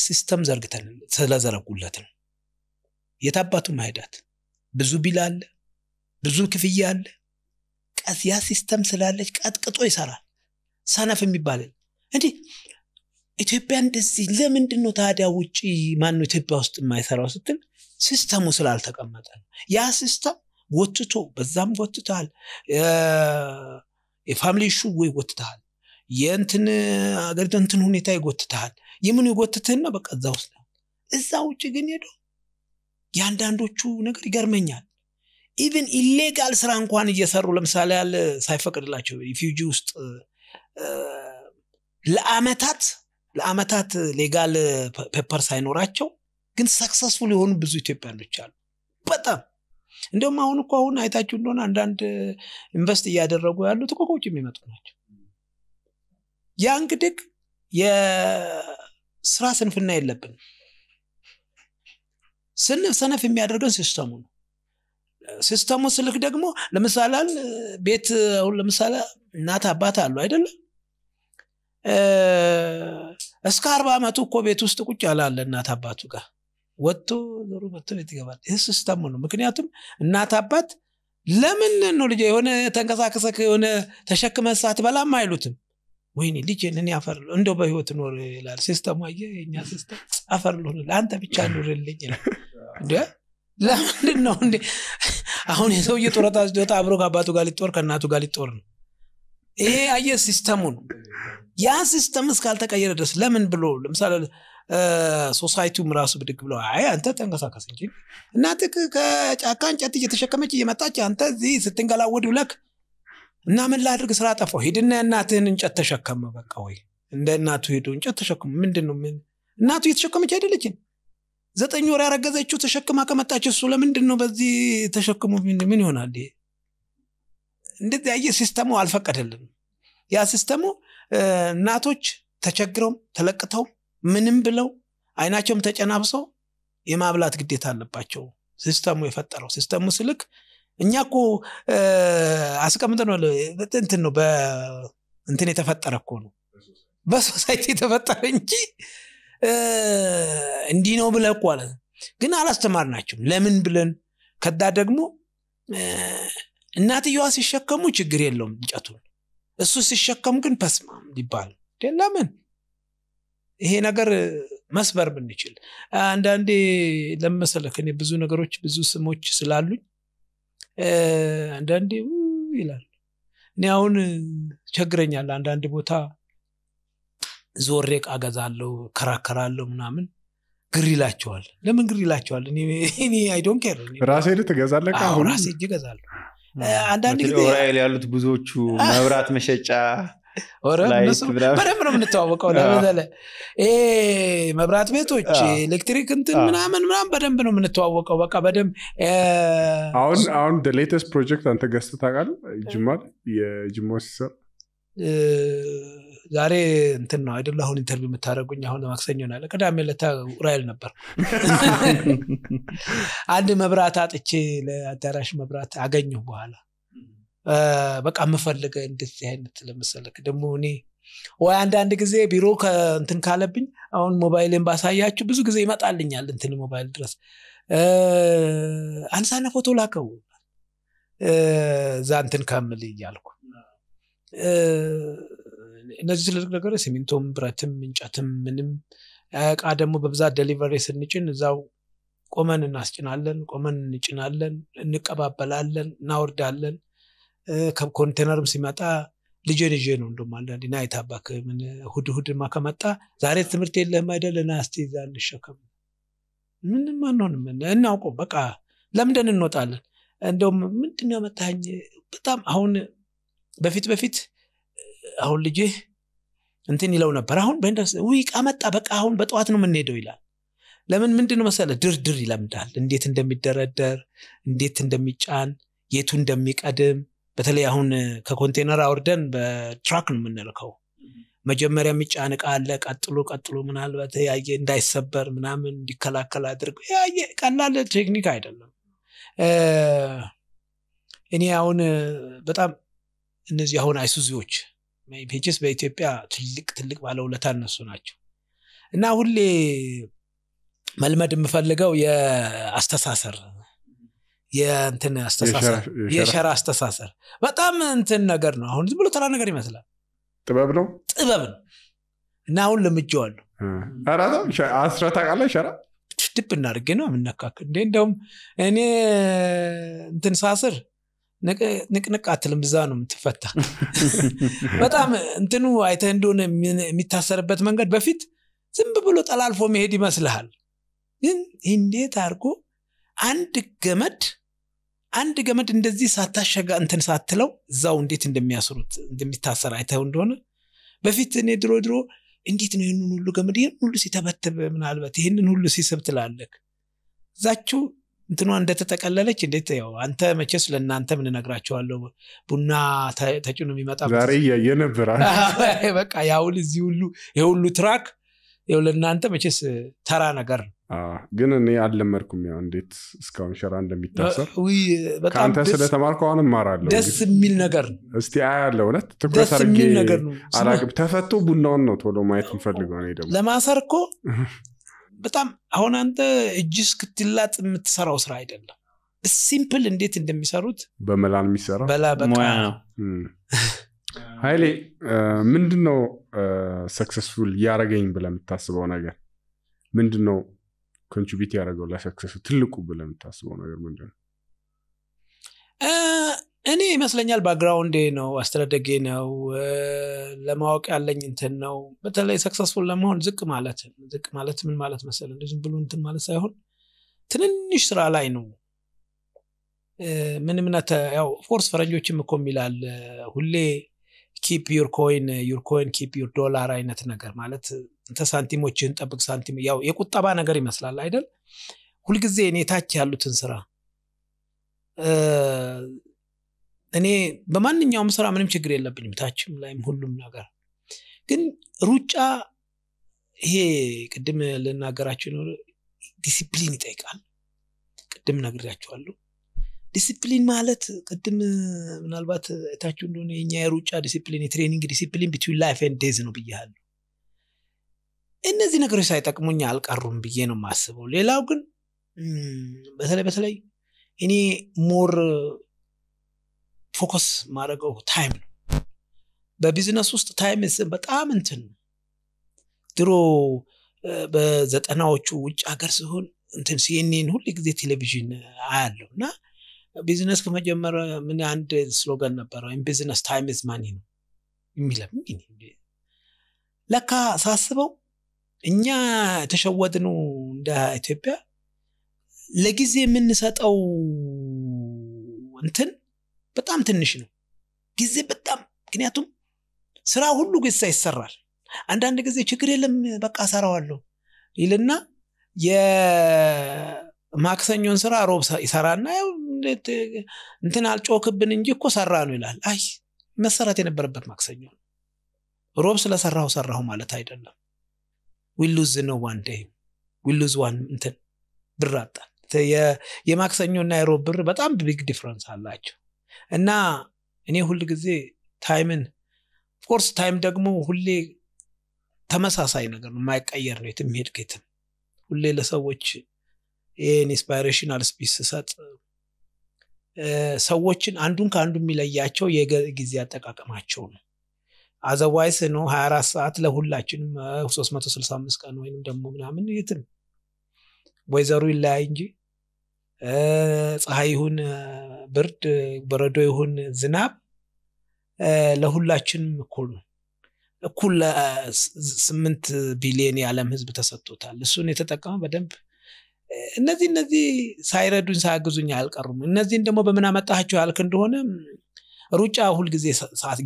ሲስተም ዘርግተን ስለዘረጉለት ነው። የታባቱ ማሄዳት ብዙ ቢል አለ፣ ብዙ ክፍያ አለ። ቀስ ያ ሲስተም ስላለች ቀጥቅጦ ይሰራል። ሰነፍ የሚባል እንዲህ ኢትዮጵያ እንደዚህ ለምንድን ነው ታዲያ ውጭ ማነው ኢትዮጵያ ውስጥ የማይሰራው ስትል ሲስተሙ ስላልተቀመጠ ያ ሲስተም ጎትቶ በዛም ጎትተሃል፣ የፋሚሊ ሹ ወይ ጎትተሃል፣ የእንትን አገሪቱ እንትን ሁኔታ ይጎትተሃል። የምኑ ይጎትትህና በቃ እዛ ውስጥ እዛ ውጭ ግን ሄዶ የአንዳንዶቹ ነገር ይገርመኛል። ኢቨን ኢሌጋል ስራ እንኳን እየሰሩ ለምሳሌ ያለ ሳይፈቅድላቸው ሪፊውጂ ውስጥ ለአመታት ለአመታት ሌጋል ፔፐር ሳይኖራቸው ግን ሰክሰስፉል የሆኑ ብዙ ኢትዮጵያኖች አሉ በጣም እንደውም አሁን እኮ አሁን አይታችሁ እንደሆነ አንዳንድ ኢንቨስት እያደረጉ ያሉት ከውጭ የሚመጡ ናቸው። ያ እንግዲህ የስራ ስንፍና የለብንም። ሰነፍ የሚያደርገን ሲስተሙ ነው። ሲስተሙ ስልክ ደግሞ ለምሳሌ ቤት አሁን ለምሳሌ እናት አባት አሉ አይደለም እስከ አርባ ዓመቱ እኮ ቤት ውስጥ ቁጭ ያላለ እናት አባቱ ጋር ወጥቶ ዞሮ መጥቶ ቤት ይገባል ይህ ሲስተሙ ነው ምክንያቱም እናት አባት ለምን ነው ልጅ የሆነ ተንቀሳቀሰ የሆነ ተሸክመ በላም አይሉትም ወይኔ ልጅ እኔ አፈር እንደው በህይወት ኖር ይላል ሲስተሙ አየ የኛ ሲስተም አፈር ልሆን ለአንተ ብቻ ኑርልኝ ይላል እንደ ለምንድን ነው እንዴ አሁን የሰውዬ ጡረታ ስወጣ አብሮ ከአባቱ ጋር ሊጦር ከእናቱ ጋር ሊጦር ነው ይሄ አየ ሲስተሙ ነው ያ ሲስተም እስካልተቀየረ ድረስ ለምን ብሎ ለምሳሌ ሶሳይቲውም ራሱ ብድግ ብለው አይ አንተ ተንቀሳቀስ እንጂ እናትህ ከጫካ እንጨት እየተሸከመች እየመጣች አንተ እዚህ ስትንገላወድ ብለክ እና ምን ላድርግ ስራ ጠፋው ሂድና እናትህን እንጨት ተሸከመ በቃ ወይ እንደ እናቱ ሄዶ እንጨት ተሸክሙ ምንድን ነው እናቱ እየተሸከመች አይደለችን? ዘጠኝ ወር ያረገዘችው ተሸክማ ከመጣች እሱ ለምንድን ነው በዚህ ተሸክሙ ምን ይሆናል እንደዚህ ያየ ሲስተሙ አልፈቀደልንም ያ ሲስተሙ እናቶች ተቸግረውም ተለቅተውም ምንም ብለው አይናቸውም ተጨናብሰው የማብላት ግዴታ አለባቸው። ሲስተሙ የፈጠረው ሲስተሙ ስልክ እኛ ኮ አስቀምጠን እንትን ነው በእንትን የተፈጠረ እኮ ነው በሶሳይቲ የተፈጠረ እንጂ እንዲህ ነው ብለ እኮ ግን አላስተማር ናቸው ለምን ብለን ከዳ ደግሞ እናትየዋ ሲሸከሙ ችግር የለውም እንጨቱን፣ እሱ ሲሸከም ግን ፐስማም ይባል ለምን ይሄ ነገር መስበር ብንችል አንዳንዴ ለመሰለክ እኔ ብዙ ነገሮች ብዙ ስሞች ስላሉኝ አንዳንዴ ይላል እኔ አሁን ቸግረኛል አንዳንድ ቦታ ዞሬ ዕቃ ከራከራለው ምናምን ግር ይላቸዋል ለምን ግር ይላቸዋል አይዶን ኬር ራሴ ትገዛለ ራሴ እጅ ገዛለሁ አንዳንድ ጊዜ ያሉት ብዙዎቹ መብራት መሸጫ በደንብ ነው የምንተዋወቀው ለበዘለ መብራት ቤቶች ኤሌክትሪክ እንትን ምናምን ምናምን በደንብ ነው የምንተዋወቀው በቃ በደንብ አሁን አሁን ሌተስት ፕሮጀክት አንተ ገስት ታቃል ጅማል የጅማ ሲሰር ዛሬ እንትን ነው አይደለ አሁን ኢንተርቪው የምታደረጉኝ አሁን ማክሰኞ ናለ ቅዳሜ ለታ ራይል ነበር አንድ መብራት አጥቼ ለአዳራሽ መብራት አገኘሁ በኋላ በቃ የምፈልገ እንደዚህ አይነት ለመሰለክ ደግሞ እኔ ወይ አንዳንድ ጊዜ ቢሮ እንትን ካለብኝ አሁን ሞባይልን ባሳያችሁ ብዙ ጊዜ ይመጣልኛል እንትን ሞባይል ድረስ አንሳነ ፎቶ ላከው እዛ እንትን ከምል እያልኩ እነዚህ ትልቅ ነገር ሲሚንቶም ብረትም እንጨትም ምንም እቃ ደግሞ በብዛት ደሊቨሪ ስንጭን እዛው ቆመን እናስጭናለን ቆመን እንጭናለን እንቀባበላለን እናወርዳለን ካብ ኮንቴነርም ሲመጣ ልጄ ልጄ ነው እንደውም አንዳንዴ ና አይታ እባክህ ምን ከመጣ ዛሬ ትምህርት የለህም አይደል ና እስኪ እዛ እንሸከም ምንም አንሆንም እናውቀው በቃ ለምደን እንወጣለን እንደም ምንድን ያመጣኝ በጣም አሁን በፊት በፊት አሁን ልጄ እንትን ይለው ነበር አሁን በንደስ ውይቃ መጣ በቃ አሁን በጠዋት ነው የምንሄደው ይላል ለምን ምንድን መሰለ ድርድር ይለምዳል እንዴት እንደሚደረደር እንዴት እንደሚጫን የቱ እንደሚቀድም በተለይ አሁን ከኮንቴነር አውርደን በትራክ ነው የምንልከው። መጀመሪያ የሚጫን እቃ አለ። ቀጥሎ ቀጥሎ ምናልባት ያየ እንዳይሰበር ምናምን እንዲከላከል አድርግ ያየ ቀላል ቴክኒክ አይደለም። እኔ አሁን በጣም እነዚህ አሁን አይሱዚዎች ፔችስ በኢትዮጵያ ትልቅ ትልቅ ባለውለታ እነሱ ናቸው እና ሁሌ መልመድ የምፈልገው የአስተሳሰር የእንትን አስተሳሰብ የሸራ አስተሳሰር በጣም እንትን ነገር ነው። አሁን ብሎ ተራ ነገር ይመስላል። ጥበብ ነው ጥበብ ነው እና አሁን ለምጄዋለሁ። አስረ ታውቃለህ? ሸራ ድብ እናድርጌ ነው የምነካክል እንዴ። እንደውም እኔ እንትን ሳስር ንቅንቅ አትልም፣ ብዛ ነው የምትፈታ። በጣም እንትኑ አይተ እንደሆነ የሚታሰርበት መንገድ በፊት ዝም ብሎ ጠላልፎ መሄድ ይመስልሃል፣ ግን እንዴት አድርጎ አንድ ገመድ አንድ ገመድ እንደዚህ ሳታሸጋ እንትን ሳትለው እዛው እንዴት እንደሚያስሩት እንደሚታሰር አይተው እንደሆነ በፊት እኔ ድሮ ድሮ እንዴት ነው ይህንን ሁሉ ገመድ ይህን ሁሉ ሲተበትብ ምናልባት ይህንን ሁሉ ሲስብ ትላለክ እዛችው እንትኗ እንደተጠቀለለች እንዴት ያው አንተ መቼስ ለእናንተ ምን እነግራቸዋለሁ ቡና ተጭኖ የሚመጣ ዛሬ እያየ ነበር በቃ ያውል እዚህ ሁሉ የሁሉ ትራክ ይኸው ለእናንተ መቼስ ተራ ነገር ግን እኔ አልለመድኩም ያው እንዴት እስካሁን ሸራ እንደሚታሰርከአንተ ስለተማርከ አሁን እማራለሁ ደስ የሚል ነገር ነው እስቲ አያለሁ እውነት ትኩረት ነገር ነው ተፈቶ ቡናውን ነው ቶሎ ማየት እንፈልገው እኔ ደግሞ ለማሰር እኮ በጣም አሁን አንተ እጅ እስክትላጥ የምትሰራው ስራ አይደለም ሲምፕል እንዴት እንደሚሰሩት በመላን የሚሰራ በላ በቃ ሀይሌ ምንድን ነው ሰክሰስፉል ያረገኝ ብለህ የምታስበው ነገር ምንድን ነው? ያደረገው ለሰክሰሱ ትልቁ ብለህ የምታስበው ነገር ምንድን ነው? እኔ ይመስለኛል ባክግራውንዴ ነው፣ አስተዳደጌ ነው፣ ለማወቅ ያለኝ እንትን ነው። በተለይ ሰክሰስፉል ለመሆን ዝቅ ማለት ዝቅ ማለት ምን ማለት መሰለህ? እንደ ዝም ብሎ እንትን ማለት ሳይሆን ትንንሽ ስራ ላይ ነው ምንምነት ያው ፎርስ ፈረንጆችም እኮ የሚላል ሁሌ ኪፕ ዩር ኮይን ዩር ኮይን ኪፕ ዩር ዶላር አይነት ነገር ማለት እንተ ሳንቲሞችህን ጠብቅ ሳንቲም ያው የቁጠባ ነገር ይመስላል አይደል ሁልጊዜ እኔ ታች ያሉትን ስራ እኔ በማንኛውም ስራ ምንም ችግር የለብኝም ታችም ላይም ሁሉም ነገር ግን ሩጫ ይሄ ቅድም ልናገራቸው ዲሲፕሊን ይጠይቃል ቅድም ነግሬያቸዋለሁ ዲሲፕሊን ማለት ቅድም ምናልባት እታችሁ እንደሆነ የኛ የሩጫ ዲሲፕሊን የትሬኒንግ ዲሲፕሊን ቢትዊን ላይፍ ን ዴዝ ነው ብያለሁ። እነዚህ ነገሮች ሳይጠቅሙኝ አልቀሩም ብዬ ነው የማስበው። ሌላው ግን በተለይ በተለይ እኔ ሞር ፎከስ ማድረገው ታይም ነው። በቢዝነስ ውስጥ ታይም በጣም እንትን ነው። ድሮ በዘጠናዎቹ ውጭ ሀገር ሲሆን እንትን ሲኔን ሁሉ ጊዜ ቴሌቪዥን አያለሁ እና ቢዝነስ ከመጀመር ምን አንድ ስሎገን ነበረ ወይም ቢዝነስ ታይም ዝ ማኒ ነው የሚለም ለካ ሳስበው እኛ የተሸወድኑ እንደ ኢትዮጵያ ለጊዜ የምንሰጠው እንትን በጣም ትንሽ ነው ጊዜ በጣም ምክንያቱም ስራ ሁሉ ጊዜ ይሰራል አንዳንድ ጊዜ ችግር የለም በቃ ሰራዋለሁ ይልና ማክሰኞን ስራ ሮብ ይሰራና እንትን አልጮክብን እንጂ እኮ ሰራ ነው ይላል። አይ መሰራት የነበረበት ማክሰኞ ሮብ ስለሰራሁ ሰራሁ ማለት አይደለም። ዊሉዝ ነው ዋን ዊሉዝ ዋን እንትን ብር የማክሰኞ እና የሮብ ብር በጣም ቢግ ዲፍረንስ አላቸው እና እኔ ሁል ጊዜ ታይምን ፎርስ ታይም ደግሞ ሁሌ ተመሳሳይ ነገር ነው፣ የማይቀየር ነው። የትም ሄድ ሁሌ ለሰዎች ይህን ኢንስፓይሬሽናል ስፒች ስሰጥ ሰዎችን አንዱን ከአንዱ የሚለያቸው የጊዜ አጠቃቀማቸው ነው አዘዋይስ ነው 24 ሰዓት ለሁላችንም 365 ቀን ወይም ደግሞ ምናምን ነው ወይዘሩ ይለያይ እንጂ ፀሐይ ይሁን ብርድ በረዶ ይሁን ዝናብ ለሁላችንም እኩል ነው እኩል ለስምንት ቢሊዮን የዓለም ህዝብ ተሰጥቶታል እሱን የተጠቀመ በደንብ እነዚህ እነዚህ ሳይረዱኝ ሳያግዙኝ አልቀሩም። እነዚህን ደግሞ በምን አመጣቸው ያልክ እንደሆነ ሩጫ ሁልጊዜ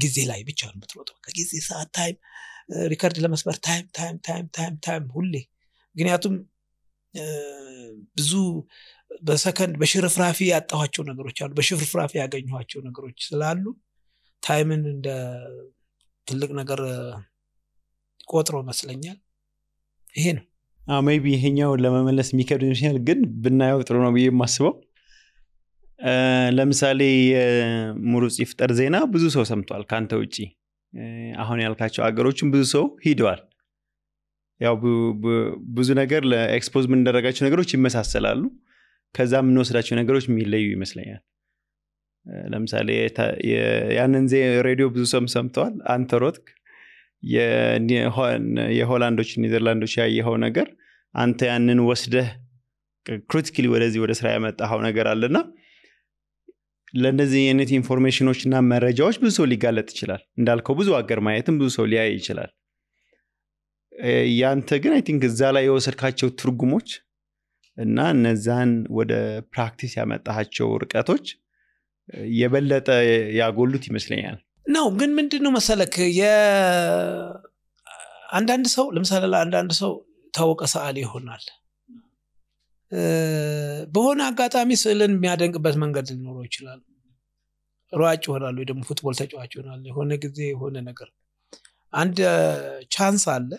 ጊዜ ላይ ብቻ ነው የምትሮጠው። ከጊዜ ሰዓት ታይም ሪከርድ ለመስበር ታይም ታይም ታይም ታይም ታይም ሁሌ ምክንያቱም ብዙ በሰከንድ በሽርፍራፊ ያጣኋቸው ነገሮች አሉ፣ በሽርፍራፊ ያገኘኋቸው ነገሮች ስላሉ ታይምን እንደ ትልቅ ነገር ቆጥሮ መስለኛል ይሄ ነው። ሜይ ቢ ይሄኛውን ለመመለስ የሚከብድ ይመስኛል ግን ብናየው ጥሩ ነው ብዬ የማስበው ለምሳሌ የሙሩፅ ይፍጠር ዜና ብዙ ሰው ሰምቷል። ከአንተ ውጭ አሁን ያልካቸው አገሮችን ብዙ ሰው ሂደዋል። ያው ብዙ ነገር ለኤክስፖዝ የምንደረጋቸው ነገሮች ይመሳሰላሉ። ከዛ የምንወስዳቸው ነገሮች የሚለዩ ይመስለኛል። ለምሳሌ ያንን ሬዲዮ ብዙ ሰው ሰምተዋል። አንተ ሮትክ የሆላንዶች ኔዘርላንዶች ያየኸው ነገር አንተ ያንን ወስደህ ክሪቲካሊ ወደዚህ ወደ ስራ ያመጣኸው ነገር አለና ለእነዚህ አይነት ኢንፎርሜሽኖች እና መረጃዎች ብዙ ሰው ሊጋለጥ ይችላል። እንዳልከው ብዙ ሀገር ማየትም ብዙ ሰው ሊያይ ይችላል። ያንተ ግን አይ ቲንክ እዛ ላይ የወሰድካቸው ትርጉሞች እና እነዛን ወደ ፕራክቲስ ያመጣሃቸው ርቀቶች የበለጠ ያጎሉት ይመስለኛል። ነው ግን ምንድን ነው መሰለክ አንዳንድ ሰው ለምሳሌ አንዳንድ ሰው ታወቀ ሰአል ይሆናል በሆነ አጋጣሚ ስዕልን የሚያደንቅበት መንገድ ሊኖረው ይችላል ሯጭ ይሆናል ወይ ደግሞ ፉትቦል ተጫዋች ይሆናል የሆነ ጊዜ የሆነ ነገር አንድ ቻንስ አለ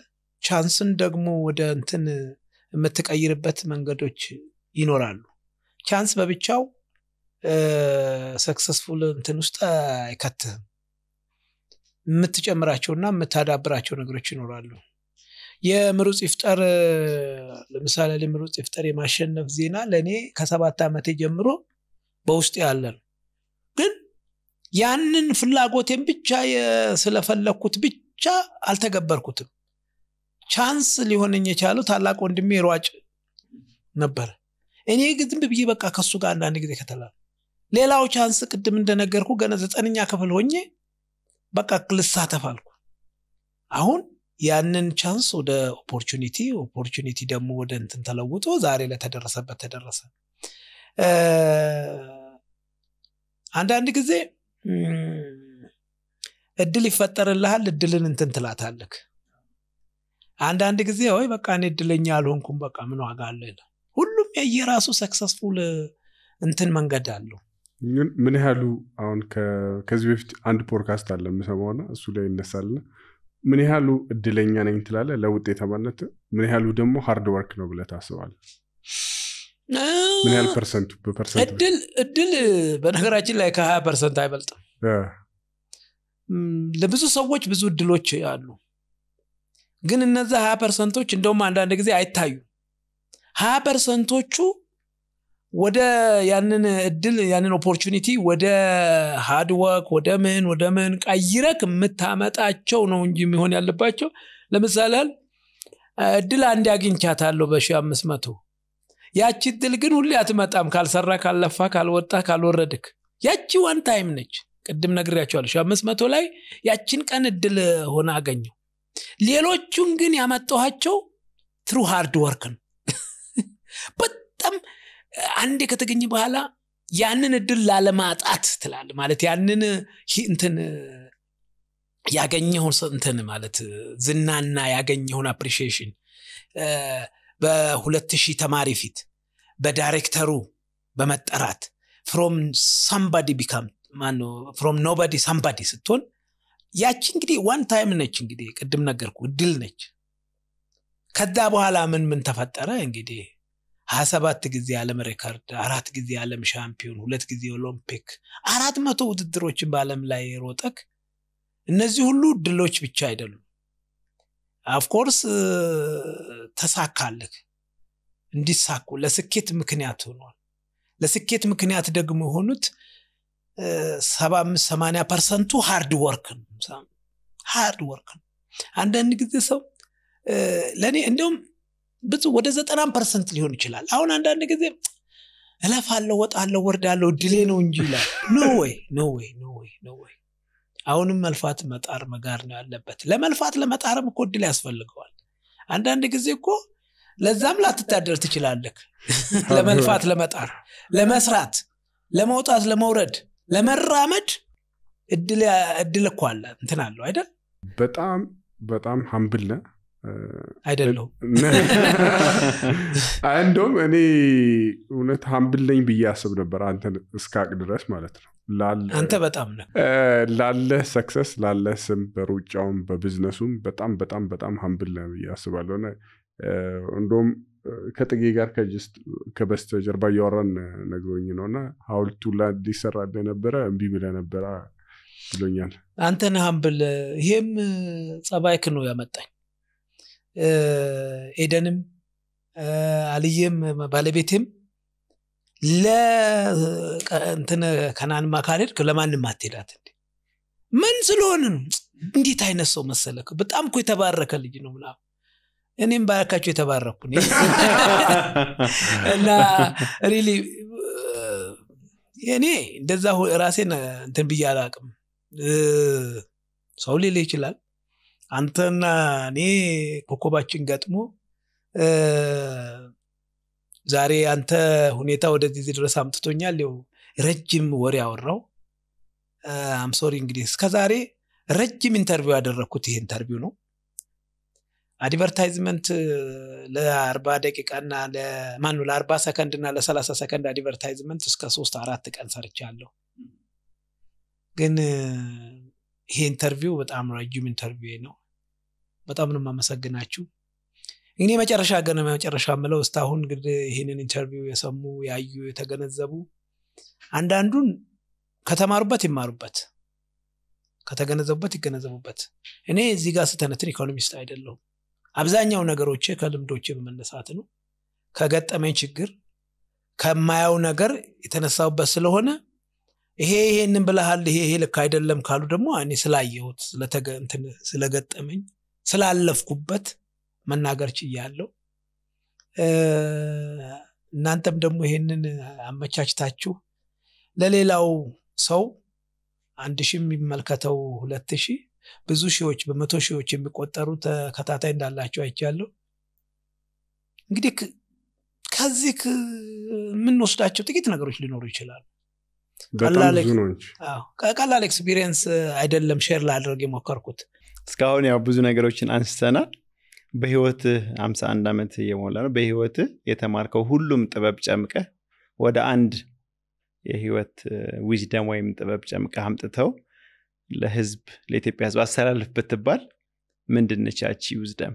ቻንስን ደግሞ ወደ እንትን የምትቀይርበት መንገዶች ይኖራሉ ቻንስ በብቻው ሰክሰስፉል እንትን ውስጥ አይከትህም የምትጨምራቸውና የምታዳብራቸው ነገሮች ይኖራሉ። የምሩፅ ይፍጠር ለምሳሌ ለምሩጽ ይፍጠር የማሸነፍ ዜና ለእኔ ከሰባት ዓመቴ ጀምሮ በውስጥ ያለ ነው። ግን ያንን ፍላጎቴን ብቻ ስለፈለግኩት ብቻ አልተገበርኩትም። ቻንስ ሊሆነኝ የቻለው ታላቅ ወንድሜ ሯጭ ነበር። እኔ ግዝም ብዬ በቃ ከሱ ጋር አንዳንድ ጊዜ ከተላል ሌላው ቻንስ ቅድም እንደነገርኩ ገና ዘጠነኛ ክፍል ሆኜ በቃ ልሳተፍ አልኩ። አሁን ያንን ቻንስ ወደ ኦፖርቹኒቲ ኦፖርቹኒቲ ደግሞ ወደ እንትን ተለውጦ ዛሬ ለተደረሰበት ተደረሰ። አንዳንድ ጊዜ እድል ይፈጠርልሃል፣ እድልን እንትን ትላታለክ። አንዳንድ ጊዜ ወይ በቃ እኔ እድለኛ አልሆንኩም፣ በቃ ምን ዋጋ አለ። ሁሉም የየራሱ ሰክሰስፉል እንትን መንገድ አለው። ግን ምን ያህሉ አሁን ከዚህ በፊት አንድ ፖድካስት አለ የምሰማውና እሱ ላይ ይነሳልና ምን ያህሉ እድለኛ ነኝ ትላለ ለውጤታማነት? ምን ያህሉ ደግሞ ሃርድ ወርክ ነው ብለ ታስባል ምን ያህል ፐርሰንቱ በፐርሰንት እድል በነገራችን ላይ ከሀያ ፐርሰንት አይበልጥም። ለብዙ ሰዎች ብዙ እድሎች አሉ፣ ግን እነዚ ሀያ ፐርሰንቶች እንደውም አንዳንድ ጊዜ አይታዩ ሀያ ፐርሰንቶቹ ወደ ያንን እድል ያንን ኦፖርቹኒቲ ወደ ሃድወርክ ወደ ምን ወደ ምን ቀይረክ የምታመጣቸው ነው እንጂ የሚሆን ያለባቸው ለምሳሌ እድል አንድ አግኝቻታለሁ በሺ አምስት መቶ ያቺ እድል ግን ሁሌ አትመጣም ካልሰራ ካልለፋ ካልወጣ ካልወረድክ ያቺ ዋን ታይም ነች ቅድም ነግሬያቸዋለሁ ሺ አምስት መቶ ላይ ያችን ቀን እድል ሆነ አገኘው ሌሎቹን ግን ያመጣኋቸው ትሩ ሃርድ ወርክ ነው በጣም አንዴ ከተገኘ በኋላ ያንን እድል ላለማጣት ትላል ማለት ያንን እንትን ያገኘውን እንትን ማለት ዝናና ያገኘውን አፕሪሺዬሽን በሁለት ሺህ ተማሪ ፊት በዳይሬክተሩ በመጠራት ፍሮም ሳምባዲ ቢካም ማነ ፍሮም ኖባዲ ሳምባዲ ስትሆን ያቺ እንግዲህ ዋን ታይም ነች እንግዲህ ቅድም ነገርኩ እድል ነች ከዛ በኋላ ምን ምን ተፈጠረ እንግዲህ ሀያ ሰባት ጊዜ የዓለም ሬከርድ፣ አራት ጊዜ የዓለም ሻምፒዮን፣ ሁለት ጊዜ ኦሎምፒክ፣ አራት መቶ ውድድሮችን በዓለም ላይ ሮጠክ። እነዚህ ሁሉ ድሎች ብቻ አይደሉም። አፍኮርስ ተሳካልክ፣ እንዲሳኩ ለስኬት ምክንያት ሆኗል። ለስኬት ምክንያት ደግሞ የሆኑት ሰባ አምስት ሰማንያ ፐርሰንቱ ሃርድ ወርክ ነው። ሃርድ ወርክ ነው። አንዳንድ ጊዜ ሰው ለእኔ እንዲሁም ብዙ ወደ ዘጠናም ፐርሰንት ሊሆን ይችላል። አሁን አንዳንድ ጊዜ አለው ወርድ አለው ድሌ ነው እንጂ ይላል። ኖ ወይ ኖ ወይ ኖ ወይ ኖ ወይ። አሁንም መልፋት መጣር መጋር ነው ያለበት። ለመልፋት ለመጣርም እኮ ድል ያስፈልገዋል። አንዳንድ ጊዜ እኮ ለዛም ላትታደር ትችላለክ ለመልፋት ለመጣር፣ ለመስራት፣ ለመውጣት፣ ለመውረድ፣ ለመራመድ እድል እኮ አለ እንትን አለው አይደል? በጣም በጣም ሀምብል አይደለሁም። እንደውም እኔ እውነት ሀምብል ብዬ አስብ ነበር አንተ እስካቅ ድረስ ማለት ነው። አንተ በጣም ነህ ላለ ሰክሰስ ላለ ስም በሩጫውም በቢዝነሱም በጣም በጣም በጣም ሀምብል ነህ ብዬ አስባለሁ። እንደውም ከጥጌ ጋር ከጅስት ከበስተ ጀርባ እያወራን ነግሮኝ ነው እና ሀውልቱ ላይ ሊሰራ ነበረ እምቢ ብለ ነበረ ብሎኛል። አንተን ሀምብል ይሄም ጸባይክ ነው ያመጣኝ ኤደንም አልዬም ባለቤቴም ለእንትን ከናንማ ካልሄድክ ለማንም አትሄዳት። ምን ስለሆን እንዴት አይነት ሰው መሰለ በጣም እኮ የተባረከ ልጅ ነው ምና እኔም ባረካቸው የተባረኩ እና ሪሊ እኔ እንደዛ ራሴን እንትን ብዬ አላቅም። ሰው ሌላ ይችላል አንተና እኔ ኮከባችን ገጥሞ ዛሬ አንተ ሁኔታ ወደዚህ ድረስ አምጥቶኛል። ው ረጅም ወሬ አወራው። አምሶሪ እንግዲህ እስከ ዛሬ ረጅም ኢንተርቪው ያደረግኩት ይሄ ኢንተርቪው ነው። አድቨርታይዝመንት ለአርባ ደቂቃና ለማኑ ለአርባ ሰከንድ እና ለሰላሳ ሰከንድ አድቨርታይዝመንት እስከ ሶስት አራት ቀን ሰርቻለሁ። ግን ይሄ ኢንተርቪው በጣም ረጅም ኢንተርቪው ነው። በጣም ነው የማመሰግናችሁ። እኔ መጨረሻ ገነ መጨረሻ ምለው እስካሁን እንግዲህ ይህንን ኢንተርቪው የሰሙ ያዩ፣ የተገነዘቡ አንዳንዱን ከተማሩበት ይማሩበት፣ ከተገነዘቡበት ይገነዘቡበት። እኔ እዚህ ጋር ስተነትን ኢኮኖሚስት አይደለሁም። አብዛኛው ነገሮቼ ከልምዶቼ በመነሳት ነው ከገጠመኝ ችግር ከማየው ነገር የተነሳውበት ስለሆነ ይሄ ይሄንን ብለሃል፣ ይሄ ይሄ ልክ አይደለም ካሉ ደግሞ እኔ ስላየሁት ስለገጠመኝ ስላለፍኩበት መናገር ችያለው እናንተም ደግሞ ይሄንን አመቻችታችሁ ለሌላው ሰው አንድ ሺህ የሚመልከተው ሁለት ሺህ ብዙ ሺዎች በመቶ ሺዎች የሚቆጠሩ ተከታታይ እንዳላቸው አይቻለሁ። እንግዲህ ከዚህ የምንወስዳቸው ጥቂት ነገሮች ሊኖሩ ይችላሉ። ቀላል ኤክስፒሪየንስ አይደለም ሼር ላድረግ የሞከርኩት እስካሁን ያው ብዙ ነገሮችን አንስተናል በህይወትህ 51 ዓመት እየሞላ ነው በህይወትህ የተማርከው ሁሉም ጥበብ ጨምቀ ወደ አንድ የህይወት ዊዝደም ወይም ጥበብ ጨምቀ አምጥተው ለህዝብ ለኢትዮጵያ ህዝብ አሰላልፍ ብትባል ምንድንች ያቺ ዊዝደም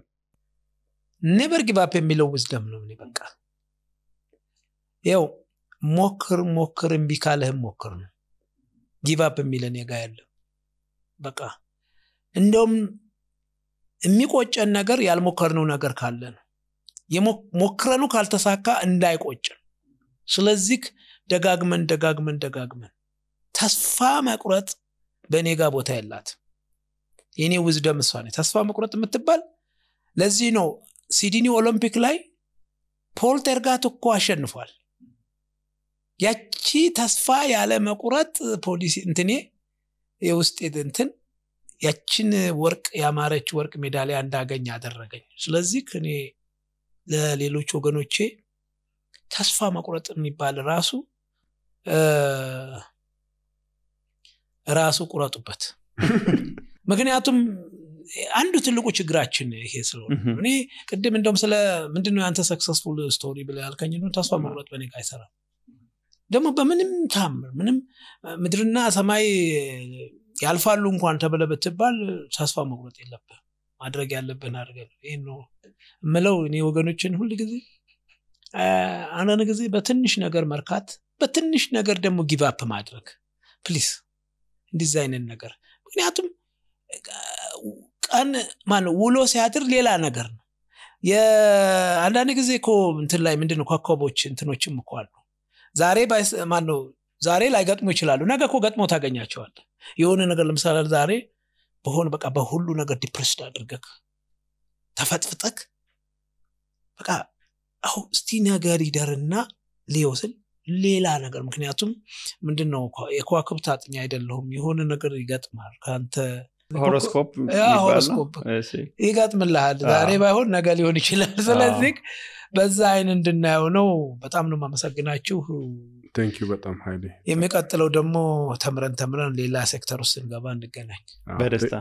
ኔቨር ጊቫፕ የሚለው ዊዝደም ነው ምን በቃ ያው ሞክር ሞክር እምቢካለህም ሞክር ነው ጊቫፕ የሚለን የጋ ያለው በቃ እንደውም የሚቆጨን ነገር ያልሞከርነው ነገር ካለ ነው ሞክረኑ ካልተሳካ እንዳይቆጭን ስለዚህ ደጋግመን ደጋግመን ደጋግመን ተስፋ መቁረጥ በእኔ ጋር ቦታ የላት የእኔ ውዝደም እሷ ተስፋ መቁረጥ የምትባል ለዚህ ነው ሲድኒ ኦሎምፒክ ላይ ፖል ተርጋት እኮ አሸንፏል ያቺ ተስፋ ያለ መቁረጥ ፖሊሲ እንትኔ የውስጥ እንትን ያችን ወርቅ ያማረች ወርቅ ሜዳሊያ እንዳገኝ አደረገኝ። ስለዚህ እኔ ለሌሎች ወገኖቼ ተስፋ መቁረጥ የሚባል ራሱ ራሱ ቁረጡበት። ምክንያቱም አንዱ ትልቁ ችግራችን ይሄ ስለሆነ እኔ ቅድም እንደም ስለ ምንድነው ያንተ ሰክሰስፉል ስቶሪ ብለ ያልከኝ ተስፋ መቁረጥ በኔ ጋ አይሰራም። ደግሞ በምንም ታምር ምንም ምድርና ሰማይ ያልፋሉ እንኳን ተብለ ብትባል ተስፋ መቁረጥ የለብን ማድረግ ያለብን አድርገህ ይህ ነው እኔ ወገኖችን ሁል ጊዜ አንዳንድ ጊዜ በትንሽ ነገር መርካት፣ በትንሽ ነገር ደግሞ ጊቫፕ ማድረግ ፕሊስ እንዲዚ አይነት ነገር ምክንያቱም ቀን ማነው ውሎ ሲያድር ሌላ ነገር ነው። አንዳንድ ጊዜ ኮ እንትን ላይ ምንድነው ኮከቦች እንትኖችም እኮ አሉ። ዛሬ ማነው ዛሬ ላይ ገጥሞ ይችላሉ። ነገ ኮ ገጥሞ ታገኛቸዋለህ። የሆነ ነገር ለምሳሌ ዛሬ በሆነ በቃ በሁሉ ነገር ዲፕሬስድ አድርገክ ተፈጥፍጠክ በቃ አሁ እስቲ ነገር ይደርና ሊወስል ሌላ ነገር ምክንያቱም ምንድን ነው የከዋክብት አጥኝ አይደለሁም የሆነ ነገር ይገጥማል ከአንተ ሆሮስኮፕ ሆሮስኮፕ ይገጥምልሃል ዛሬ ባይሆን ነገ ሊሆን ይችላል ስለዚህ በዛ አይን እንድናየው ነው በጣም ነው ማመሰግናችሁ በጣም ሀይሌ። የሚቀጥለው ደግሞ ተምረን ተምረን ሌላ ሴክተር ውስጥ ስንገባ እንገናኝ በደስታ።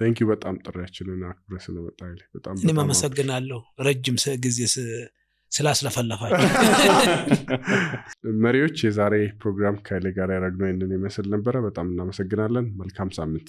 ቴንኪዩ በጣም ጥሪያችንን አክብረህ ስለመጣ ሀይሌ አመሰግናለሁ። ረጅም ጊዜ ስላስለፈለፋቸው መሪዎች፣ የዛሬ ፕሮግራም ከሌ ጋር ያደረግነው ይንን ይመስል ነበረ። በጣም እናመሰግናለን። መልካም ሳምንት።